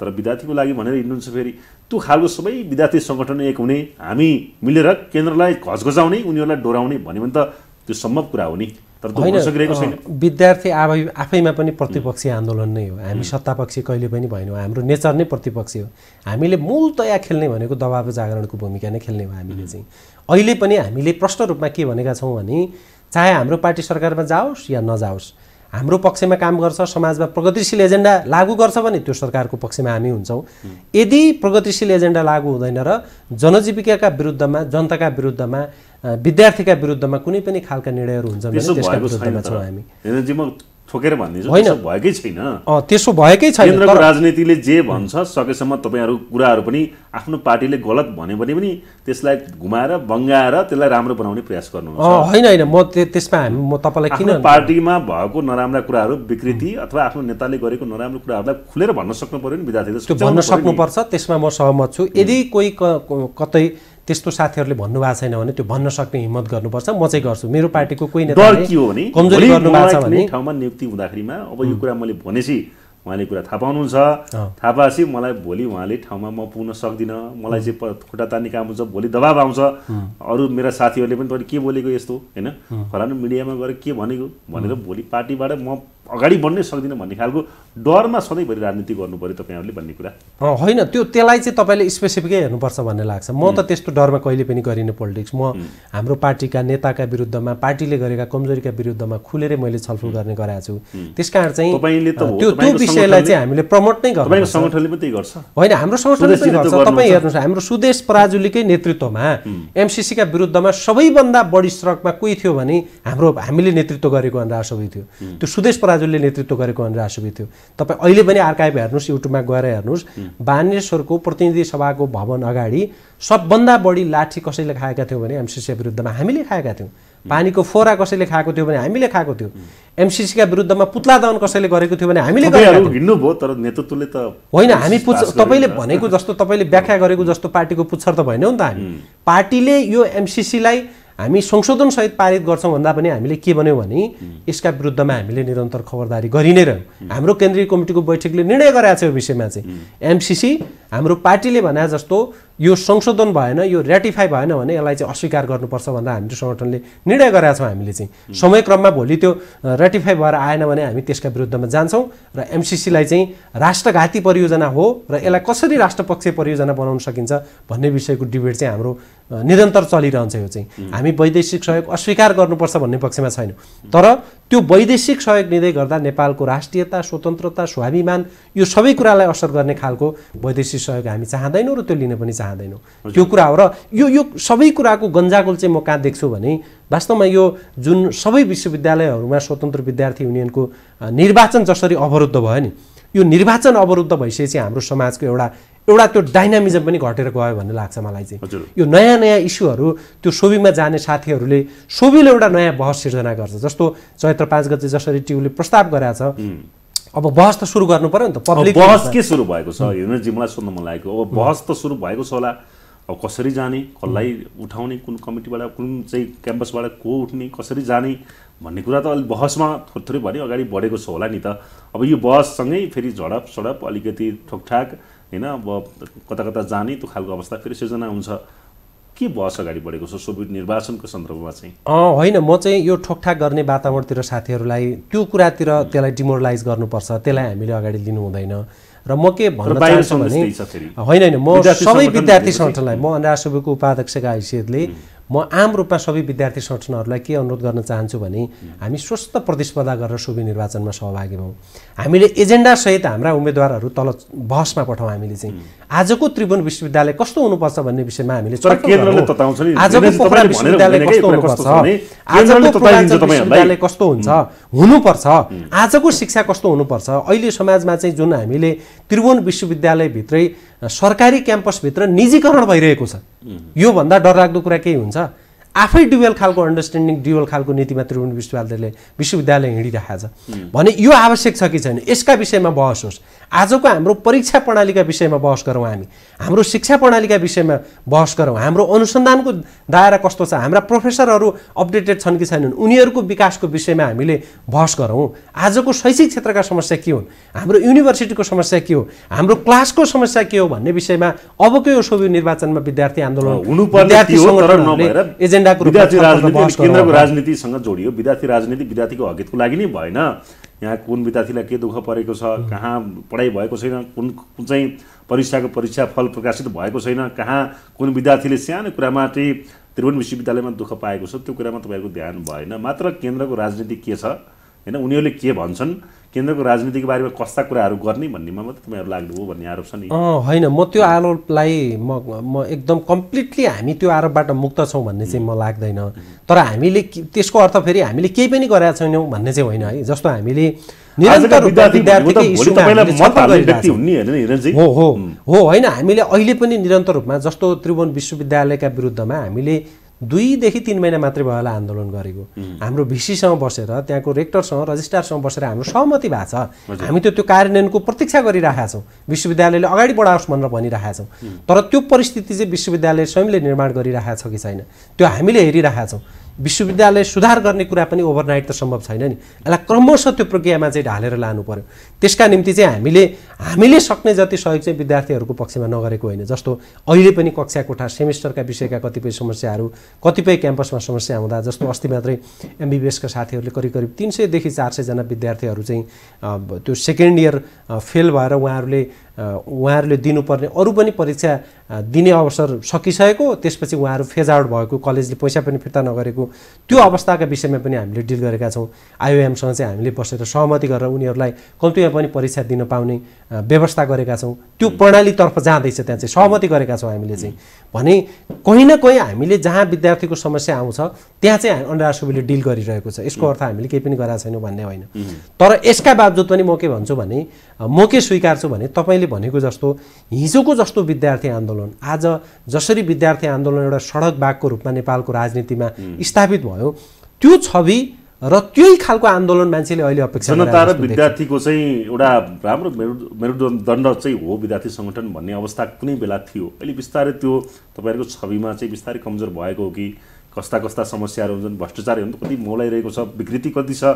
तर विद्यार्थीको लागि भनेर हिँड्नुहुन्छ फेरि त्यो खालको सबै विद्यार्थी सङ्गठन एक हुने हामी मिलेर केन्द्रलाई घचघचाउने उनीहरूलाई डोराउने भन्यो भने त त्यो सम्भव कुरा हो नि तर होइन सकिरहेको छैन विद्यार्थी आफै आफैमा पनि प्रतिपक्षी आन्दोलन नै हो हामी सत्तापक्षी कहिले पनि भएनौँ हाम्रो नेचर नै प्रतिपक्षी हो हामीले मूलतया खेल्ने भनेको दबाब जागरणको भूमिका नै खेल्ने हो हामीले चाहिँ अहिले पनि हामीले प्रष्ट रूपमा के भनेका छौँ भने चाहे हाम्रो पार्टी सरकारमा जाओस् या नजाओस् हाम्रो पक्षमा काम गर्छ समाजमा प्रगतिशील एजेन्डा लागू गर्छ भने त्यो सरकारको पक्षमा हामी हुन्छौँ यदि प्रगतिशील एजेन्डा लागू हुँदैन र जनजीविकाका विरुद्धमा जनताका विरुद्धमा विद्यार्थीका विरुद्धमा कुनै पनि खालका निर्णयहरू हुन्छ भने त्यसका विरुद्धमा छौँ हामी ठोकेर भनिदिन्छ होइन भएकै छैन त्यसो भएकै छैन केन्द्रको राजनीतिले जे भन्छ सकेसम्म तपाईँहरू कुराहरू पनि आफ्नो पार्टीले गलत भन्यो भने पनि त्यसलाई घुमाएर बङ्गाएर त्यसलाई राम्रो बनाउने प्रयास गर्नु होइन होइन म त्यसमा हामी म तपाईँलाई किन पार्टीमा भएको नराम्रा कुराहरू विकृति अथवा आफ्नो नेताले गरेको नराम्रो कुराहरूलाई खुलेर भन्न सक्नु पऱ्यो नि विद्यार्थीले भन्न सक्नुपर्छ त्यसमा म सहमत छु यदि कोही कतै त्यस्तो साथीहरूले भन्नुभएको छैन भने त्यो भन्न सक्ने हिम्मत गर्नुपर्छ म चाहिँ गर्छु मेरो पार्टीको कोही के हो भने कमजोरी गर्नुभएको ठाउँमा नियुक्ति हुँदाखेरिमा अब यो कुरा मैले भनेपछि उहाँले कुरा थाहा पाउनुहुन्छ थाहा पाएपछि मलाई भोलि उहाँले ठाउँमा म पुग्न सक्दिनँ मलाई चाहिँ खुट्टा तान्ने काम हुन्छ भोलि दबाब आउँछ अरू मेरा साथीहरूले पनि तपाईँले के बोलेको यस्तो होइन फलानु मिडियामा गएर के भनेको भनेर भोलि पार्टीबाट म अगाडि बढ्नै सक्दिनँ भन्ने खालको डरमा सधैँभरि राजनीति गर्नु पऱ्यो तपाईँहरूले भन्ने कुरा होइन त्यो त्यसलाई चाहिँ तपाईँले स्पेसिफिकै हेर्नुपर्छ भन्ने लाग्छ म त त्यस्तो डरमा कहिले पनि गरिनँ पोलिटिक्स म हाम्रो पार्टीका नेताका विरुद्धमा पार्टीले गरेका कमजोरीका विरुद्धमा खुलेरै मैले छलफल गर्ने गराएको छु त्यस कारण चाहिँ त्यो त्यो विषयलाई चाहिँ हामीले प्रमोट नै गर्छ संगठनले पनि त्यही गर्छ होइन हाम्रो संगठनले पनि गर्छ तपाईँ हेर्नुहोस् हाम्रो सुदेश पराजुलीकै नेतृत्वमा एमसिसीका विरुद्धमा सबैभन्दा बढी स्रकमा कोही थियो भने हाम्रो हामीले नेतृत्व गरेको अनुराग सबै थियो त्यो सुदेश दाजुले नेतृत्व गरेको भनेर थियो तपाईँ अहिले पनि आर्काइभ हेर्नुहोस् युट्युबमा गएर हेर्नुहोस् बानेश्वरको प्रतिनिधि सभाको भवन अगाडि सबभन्दा बढी लाठी कसैले खाएका थियौँ भने एमसिसी विरुद्धमा हामीले खाएका थियौँ पानीको फोरा कसैले खाएको थियो भने हामीले खाएको थियौँ एमसिसीका विरुद्धमा पुतला दहन कसैले गरेको थियो भने हामीले तर नेतृत्वले त होइन हामी पुच्छ तपाईँले भनेको जस्तो तपाईँले व्याख्या गरेको जस्तो पार्टीको पुच्छर त भएन नि त हामी पार्टीले यो एमसिसीलाई हामी संशोधनसहित पारित गर्छौँ भन्दा पनि हामीले के भन्यौँ भने यसका विरुद्धमा हामीले निरन्तर खबरदारी गरि नै रह्यौँ हाम्रो केन्द्रीय कमिटीको बैठकले निर्णय गराएको छ यो विषयमा चाहिँ एमसिसी हाम्रो पार्टीले भने जस्तो यो संशोधन भएन यो ऱ्याटिफाई भएन भने यसलाई चाहिँ अस्वीकार गर्नुपर्छ भनेर हामीले सङ्गठनले निर्णय गरेका छौँ हामीले चाहिँ समयक्रममा भोलि त्यो ऱ्याटिफाई भएर आएन भने हामी त्यसका विरुद्धमा जान्छौँ र एमसिसीलाई चाहिँ राष्ट्रघाती परियोजना हो र यसलाई कसरी राष्ट्रपक्षीय परियोजना बनाउन सकिन्छ भन्ने विषयको डिबेट चाहिँ हाम्रो निरन्तर चलिरहन्छ यो चाहिँ हामी वैदेशिक सहयोग अस्वीकार गर्नुपर्छ भन्ने पक्षमा छैनौँ तर त्यो वैदेशिक सहयोग लिँदै गर्दा नेपालको राष्ट्रियता स्वतन्त्रता स्वाभिमान यो सबै कुरालाई असर गर्ने खालको वैदेशिक सहयोग हामी चाहँदैनौँ र त्यो लिन पनि चाहँदैनौँ त्यो कुरा हो र यो यो सबै कुराको गन्जागोल चाहिँ म कहाँ देख्छु भने वास्तवमा यो जुन सबै विश्वविद्यालयहरूमा स्वतन्त्र विद्यार्थी युनियनको निर्वाचन जसरी अवरुद्ध भयो नि यो निर्वाचन अवरुद्ध भइसकेपछि हाम्रो समाजको एउटा एउटा त्यो डाइनामिजम पनि घटेर गयो भन्ने लाग्छ मलाई चाहिँ यो नयाँ नयाँ इस्युहरू त्यो सोभिङमा जाने साथीहरूले सोभिलो एउटा नयाँ बहस सिर्जना गर्छ जस्तो चैत्र पाँच गते जसरी ट्युले प्रस्ताव गराएको छ अब बहस त सुरु गर्नु पऱ्यो नि त पब्लिक बहस के सुरु भएको छ हिरणजी मलाई सोध्न मन लागेको अब बहस त सुरु भएको छ होला अब कसरी जाने कसलाई उठाउने कुन कमिटीबाट कुन चाहिँ क्याम्पसबाट को उठ्ने कसरी जाने भन्ने कुरा त अलिक बहसमा थोरै थोरै भने अगाडि बढेको छ होला नि त अब यो बहससँगै फेरि झडप सडप अलिकति ठोकठाक होइन अब कता कता जाने त्यो खालको अवस्था फेरि सिर्जना हुन्छ के भएछ अगाडि बढेको छ सोभियत निर्वाचनको सन्दर्भमा चाहिँ होइन म चाहिँ यो ठोकठाक गर्ने वातावरणतिर साथीहरूलाई त्यो कुरातिर त्यसलाई डिमोरलाइज गर्नुपर्छ त्यसलाई हामीले अगाडि लिनु हुँदैन र म के भन्न चाहन्छु भने होइन होइन म सबै विद्यार्थी सङ्गठनलाई म राष्ट्रको उपाध्यक्षका हैसियतले म आम रूपमा सबै विद्यार्थी संगठनहरूलाई के अनुरोध गर्न चाहन्छु भने हामी स्वस्थ प्रतिस्पर्धा गरेर सुवि निर्वाचनमा सहभागी भयौँ हामीले एजेन्डासहित हाम्रा उम्मेदवारहरू तल बहसमा पठाउँ हामीले चाहिँ आजको त्रिभुवन विश्वविद्यालय कस्तो हुनुपर्छ भन्ने विषयमा हामीले आजको पोखरा विश्वविद्यालय कस्तो हुनुपर्छ आजको विश्वविद्यालय कस्तो हुन्छ हुनुपर्छ आजको शिक्षा कस्तो हुनुपर्छ अहिले समाजमा चाहिँ जुन हामीले त्रिभुवन विश्वविद्यालयभित्रै सरकारी क्याम्पसभित्र निजीकरण भइरहेको छ योभन्दा डरलाग्दो कुरा केही हुन्छ आफै डुवेल खालको अन्डरस्ट्यान्डिङ डुवेल खालको नीतिमा त्रिभुवन विश्वविद्यालयले विश्वविद्यालय हिँडिरहेको छ भने यो आवश्यक छ कि छैन यसका विषयमा बहस होस् आजको हाम्रो परीक्षा प्रणालीका विषयमा बहस गरौँ हामी हाम्रो शिक्षा प्रणालीका विषयमा बहस गरौँ हाम्रो अनुसन्धानको दायरा कस्तो छ हाम्रा प्रोफेसरहरू अपडेटेड छन् कि छैनन् उनीहरूको विकासको विषयमा हामीले बहस गरौँ आजको शैक्षिक क्षेत्रका समस्या के हो हाम्रो युनिभर्सिटीको समस्या के हो हाम्रो क्लासको समस्या के हो भन्ने विषयमा अबको यो सोभि निर्वाचनमा विद्यार्थी आन्दोलन एजेन्डा विद्यार्थी राजनीति केन्द्रको राजनीतिसँग जोडियो विद्यार्थी राजनीति विद्यार्थीको हकितको लागि नै भएन यहाँ कुन विद्यार्थीलाई के दुःख परेको छ कहाँ पढाइ भएको छैन कुन कुन चाहिँ परीक्षाको परीक्षा फल प्रकाशित भएको छैन कहाँ कुन विद्यार्थीले सानो कुरामा चाहिँ त्रिभुवन विश्वविद्यालयमा दुःख पाएको छ त्यो कुरामा तपाईँहरूको ध्यान भएन मात्र केन्द्रको राजनीति के छ होइन उनीहरूले के भन्छन् केन्द्रको राजनीतिको बारेमा कस्ता कुराहरू गर्ने भन्नेमा मात्रै तपाईँहरू हो भन्ने आरोप छ नि होइन म त्यो आरोपलाई म म एकदम कम्प्लिटली हामी त्यो आरोपबाट मुक्त छौँ भन्ने चाहिँ म लाग्दैन तर हामीले त्यसको अर्थ फेरि हामीले केही पनि गरेका छैनौँ भन्ने चाहिँ होइन है जस्तो हामीले हो हो हो होइन हामीले अहिले पनि निरन्तर रूपमा जस्तो त्रिभुवन विश्वविद्यालयका विरुद्धमा हामीले दुईदेखि तिन महिना मात्रै भयो होला आन्दोलन गरेको हाम्रो भिसीसँग बसेर त्यहाँको रेक्टरसँग रजिस्ट्रारसँग बसेर हाम्रो सहमति भएको छ हामी त त्यो कार्यान्वयनको प्रतीक्षा गरिरहेका छौँ विश्वविद्यालयले अगाडि बढाओस् भनेर भनिरहेका छौँ तर त्यो परिस्थिति चाहिँ विश्वविद्यालय स्वयंले निर्माण गरिरहेको छ कि छैन त्यो हामीले हेरिरहेका छौँ विश्वविद्यालय सुधार गर्ने कुरा पनि ओभरनाइट त सम्भव छैन नि यसलाई क्रमशः त्यो प्रक्रियामा चाहिँ ढालेर लानु पऱ्यो त्यसका निम्ति चाहिँ हामीले हामीले सक्ने जति सहयोग चाहिँ विद्यार्थीहरूको पक्षमा नगरेको होइन जस्तो अहिले पनि कक्षा कोठा सेमेस्टरका विषयका कतिपय समस्याहरू कतिपय क्याम्पसमा समस्या हुँदा जस्तो अस्ति मात्रै एमबिबिएसका साथीहरूले करिब करिब तिन सयदेखि चार सयजना विद्यार्थीहरू चाहिँ त्यो सेकेन्ड इयर फेल भएर उहाँहरूले उहाँहरूले दिनुपर्ने अरू पनि परीक्षा दिने अवसर सकिसकेको त्यसपछि उहाँहरू फेज आउट भएको कलेजले पैसा पनि फिर्ता नगरेको त्यो अवस्थाका विषयमा पनि हामीले डिल गरेका छौँ आइओएमसँग चाहिँ हामीले बसेर सहमति गरेर उनीहरूलाई कम्तीमा पनि परीक्षा दिन पाउने व्यवस्था गरेका छौँ त्यो प्रणालीतर्फ जाँदैछ त्यहाँ चाहिँ सहमति गरेका छौँ हामीले चाहिँ भने कहीँ न कहीँ हामीले जहाँ विद्यार्थीको समस्या आउँछ त्यहाँ चाहिँ अन्डरआरसुबीले डिल गरिरहेको छ यसको अर्थ हामीले केही पनि गराएको छैनौँ भन्ने होइन तर यसका बावजुद पनि म के भन्छु भने म के स्वीकार्छु भने तपाईँले भनेको जस्तो हिजोको जस्तो विद्यार्थी आन्दोलन आज जसरी विद्यार्थी आन्दोलन एउटा सडक बाघको रूपमा नेपालको राजनीतिमा स्थापित भयो त्यो छवि र त्यही खालको आन्दोलन मान्छेले अहिले अपेक्षा जनता र विद्यार्थीको चाहिँ एउटा राम्रो मेरुदण्ड चाहिँ हो विद्यार्थी सङ्गठन भन्ने अवस्था कुनै बेला थियो अहिले बिस्तारै त्यो तपाईँहरूको छविमा चाहिँ बिस्तारै कमजोर भएको हो कि कस्ता कस्ता समस्याहरू हुन्छन् भ्रष्टाचारहरू कति मौलाइरहेको छ विकृति कति छ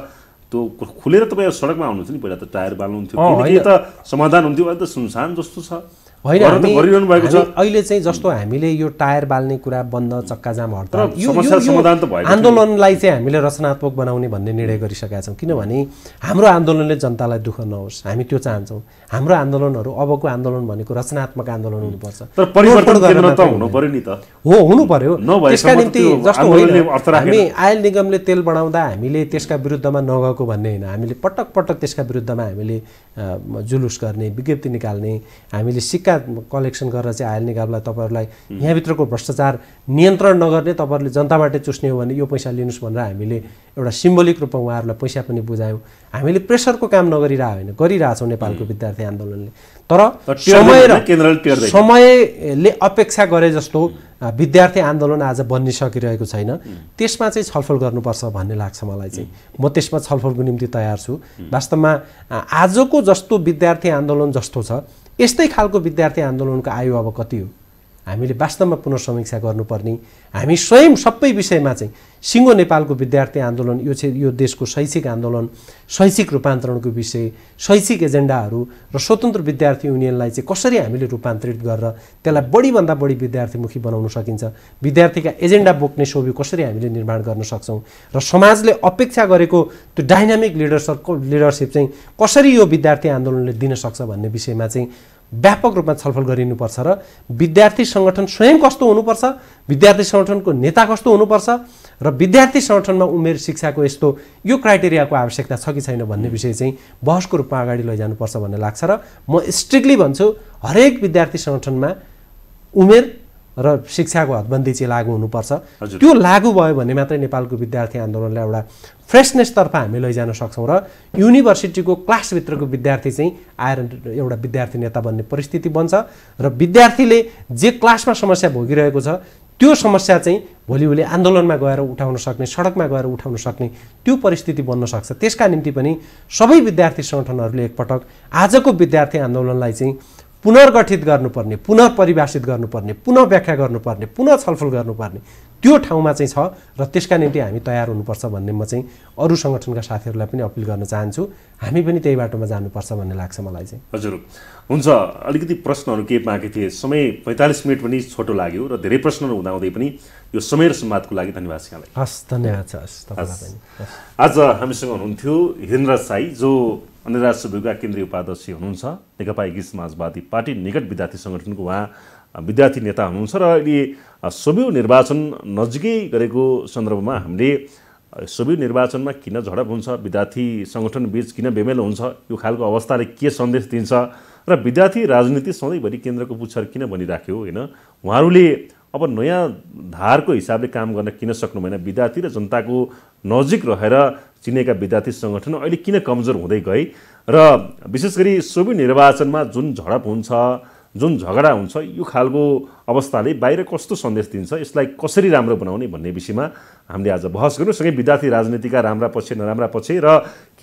त्यो खुलेर तपाईँ सडकमा आउनुहुन्छ नि पहिला त टायर बाल्नुहुन्थ्यो त समाधान हुन्थ्यो अहिले त सुनसान जस्तो छ होइन गरिरहनु भएको छ अहिले चाहिँ जस्तो हामीले यो टायर बाल्ने कुरा बन्द चक्काजाम हडताल यो आन्दोलनलाई चाहिँ हामीले रचनात्मक बनाउने भन्ने निर्णय गरिसकेका छौँ किनभने हाम्रो आन्दोलनले जनतालाई दुःख नहोस् हामी त्यो चाहन्छौँ हाम्रो आन्दोलनहरू अबको आन्दोलन भनेको रचनात्मक आन्दोलन हुनुपर्छ त नि हो हुनु पर्यो त्यसका निम्ति जस्तो हामी आयल निगमले तेल बढाउँदा हामीले त्यसका विरुद्धमा नगएको भन्ने होइन हामीले पटक पटक त्यसका विरुद्धमा हामीले जुलुस गर्ने विज्ञप्ति निकाल्ने हामीले सिक्का कलेक्सन गरेर चाहिँ आयल निकाबलाई तपाईँहरूलाई यहाँभित्रको भ्रष्टाचार नियन्त्रण नगर्ने तपाईँहरूले जनताबाटै चुस्ने हो भने यो पैसा लिनुहोस् भनेर हामीले एउटा सिम्बोलिक रूपमा उहाँहरूलाई पैसा पनि बुझायौँ हामीले प्रेसरको काम नगरिरहेको होइन गरिरहेछौँ नेपालको विद्यार्थी आन्दोलनले तर समय र समयले अपेक्षा गरे जस्तो विद्यार्थी आन्दोलन आज बनिसकिरहेको छैन त्यसमा चाहिँ छलफल गर्नुपर्छ भन्ने लाग्छ मलाई चाहिँ म त्यसमा छलफलको निम्ति तयार छु वास्तवमा आजको जस्तो विद्यार्थी आन्दोलन जस्तो छ यस्तै खालको विद्यार्थी आन्दोलनको आयु अब कति हो हामीले वास्तवमा पुनर्समीक्षा गर्नुपर्ने हामी स्वयं सबै विषयमा चाहिँ सिङ्गो नेपालको विद्यार्थी आन्दोलन यो चाहिँ यो देशको शैक्षिक आन्दोलन शैक्षिक रूपान्तरणको विषय शैक्षिक एजेन्डाहरू र स्वतन्त्र विद्यार्थी युनियनलाई चाहिँ कसरी हामीले रूपान्तरित गरेर त्यसलाई बढीभन्दा बढी विद्यार्थीमुखी बनाउन सकिन्छ विद्यार्थीका एजेन्डा बोक्ने सोभि कसरी हामीले निर्माण गर्न सक्छौँ र समाजले अपेक्षा गरेको त्यो डाइनामिक लिडरसरको लिडरसिप चाहिँ कसरी यो विद्यार्थी आन्दोलनले दिन सक्छ भन्ने विषयमा चाहिँ व्यापक रूपमा छलफल गरिनुपर्छ र विद्यार्थी सङ्गठन स्वयं कस्तो हुनुपर्छ विद्यार्थी सङ्गठनको नेता कस्तो हुनुपर्छ र विद्यार्थी सङ्गठनमा उमेर शिक्षाको यस्तो यो क्राइटेरियाको आवश्यकता छ कि छैन भन्ने विषय चाहिँ बहसको रूपमा अगाडि लैजानुपर्छ भन्ने लाग्छ र म स्ट्रिक्टली भन्छु हरेक विद्यार्थी सङ्गठनमा उमेर र शिक्षाको हदबन्दी चाहिँ लागू हुनुपर्छ त्यो लागू भयो भने मात्रै नेपालको विद्यार्थी आन्दोलनलाई एउटा फ्रेसनेसतर्फ हामी लैजान सक्छौँ र युनिभर्सिटीको क्लासभित्रको विद्यार्थी चाहिँ आएर एउटा विद्यार्थी नेता बन्ने परिस्थिति बन्छ र विद्यार्थीले जे क्लासमा समस्या भोगिरहेको छ त्यो समस्या चाहिँ भोलि भोलि आन्दोलनमा गएर उठाउन सक्ने सडकमा गएर उठाउन सक्ने त्यो परिस्थिति बन्न सक्छ त्यसका निम्ति पनि सबै विद्यार्थी सङ्गठनहरूले एकपटक आजको विद्यार्थी आन्दोलनलाई चाहिँ पुनर्गठित गर्नुपर्ने पुनः परिभाषित गर्नुपर्ने पुनः व्याख्या गर्नुपर्ने पुनः छलफल गर्नुपर्ने त्यो ठाउँमा चाहिँ छ र त्यसका निम्ति हामी तयार हुनुपर्छ भन्ने म चाहिँ अरू सङ्गठनका साथीहरूलाई पनि अपिल गर्न चाहन्छु हामी पनि त्यही बाटोमा जानुपर्छ भन्ने लाग्छ मलाई चाहिँ हजुर हुन्छ अलिकति प्रश्नहरू के बाँकी थिए समय पैँतालिस मिनट पनि छोटो लाग्यो र धेरै प्रश्नहरू हुँदाहुँदै पनि यो समय र संवादको लागि धन्यवाद यहाँलाई हस् धन्यवाद छ हस् आज हामीसँग हुनुहुन्थ्यो हिरेन्द्र साई जो राष्ट्र विभागका केन्द्रीय उपाध्यक्ष हुनुहुन्छ नेकपा एकी समाजवादी पार्टी निकट विद्यार्थी सङ्गठनको उहाँ विद्यार्थी नेता हुनुहुन्छ र अहिले सोभि निर्वाचन नजिकै गरेको सन्दर्भमा हामीले सोभि निर्वाचनमा किन झडप हुन्छ विद्यार्थी सङ्गठनबीच किन बेमेल हुन्छ यो खालको अवस्थाले के सन्देश दिन्छ र विद्यार्थी राजनीति सधैँभरि केन्द्रको पुच्छर किन बनिराख्यो होइन उहाँहरूले अब नयाँ धारको हिसाबले काम गर्न किन सक्नु भएन विद्यार्थी र जनताको नजिक रहेर चिनेका विद्यार्थी सङ्गठन अहिले किन कमजोर हुँदै गए र विशेष गरी सोभि निर्वाचनमा जुन झडप हुन्छ जुन झगडा हुन्छ यो खालको अवस्थाले बाहिर कस्तो सन्देश दिन्छ यसलाई कसरी राम्रो बनाउने भन्ने विषयमा हामीले आज बहस गर्नु सँगै विद्यार्थी राजनीतिका राम्रा पक्ष नराम्रा पक्ष र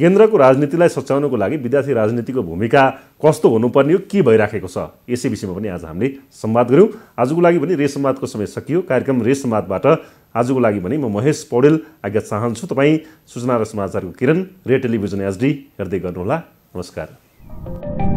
केन्द्रको राजनीतिलाई सच्याउनको लागि विद्यार्थी राजनीतिको भूमिका कस्तो हुनुपर्ने हो के भइराखेको छ यसै विषयमा पनि आज हामीले संवाद गऱ्यौँ आजको लागि पनि रेस संवादको समय सकियो कार्यक्रम रेस संवादबाट आजको लागि भने म महेश पौडेल आज्ञा चाहन्छु तपाईँ सूचना र समाचारको किरण रेड टेलिभिजन एचडी हेर्दै गर्नुहोला नमस्कार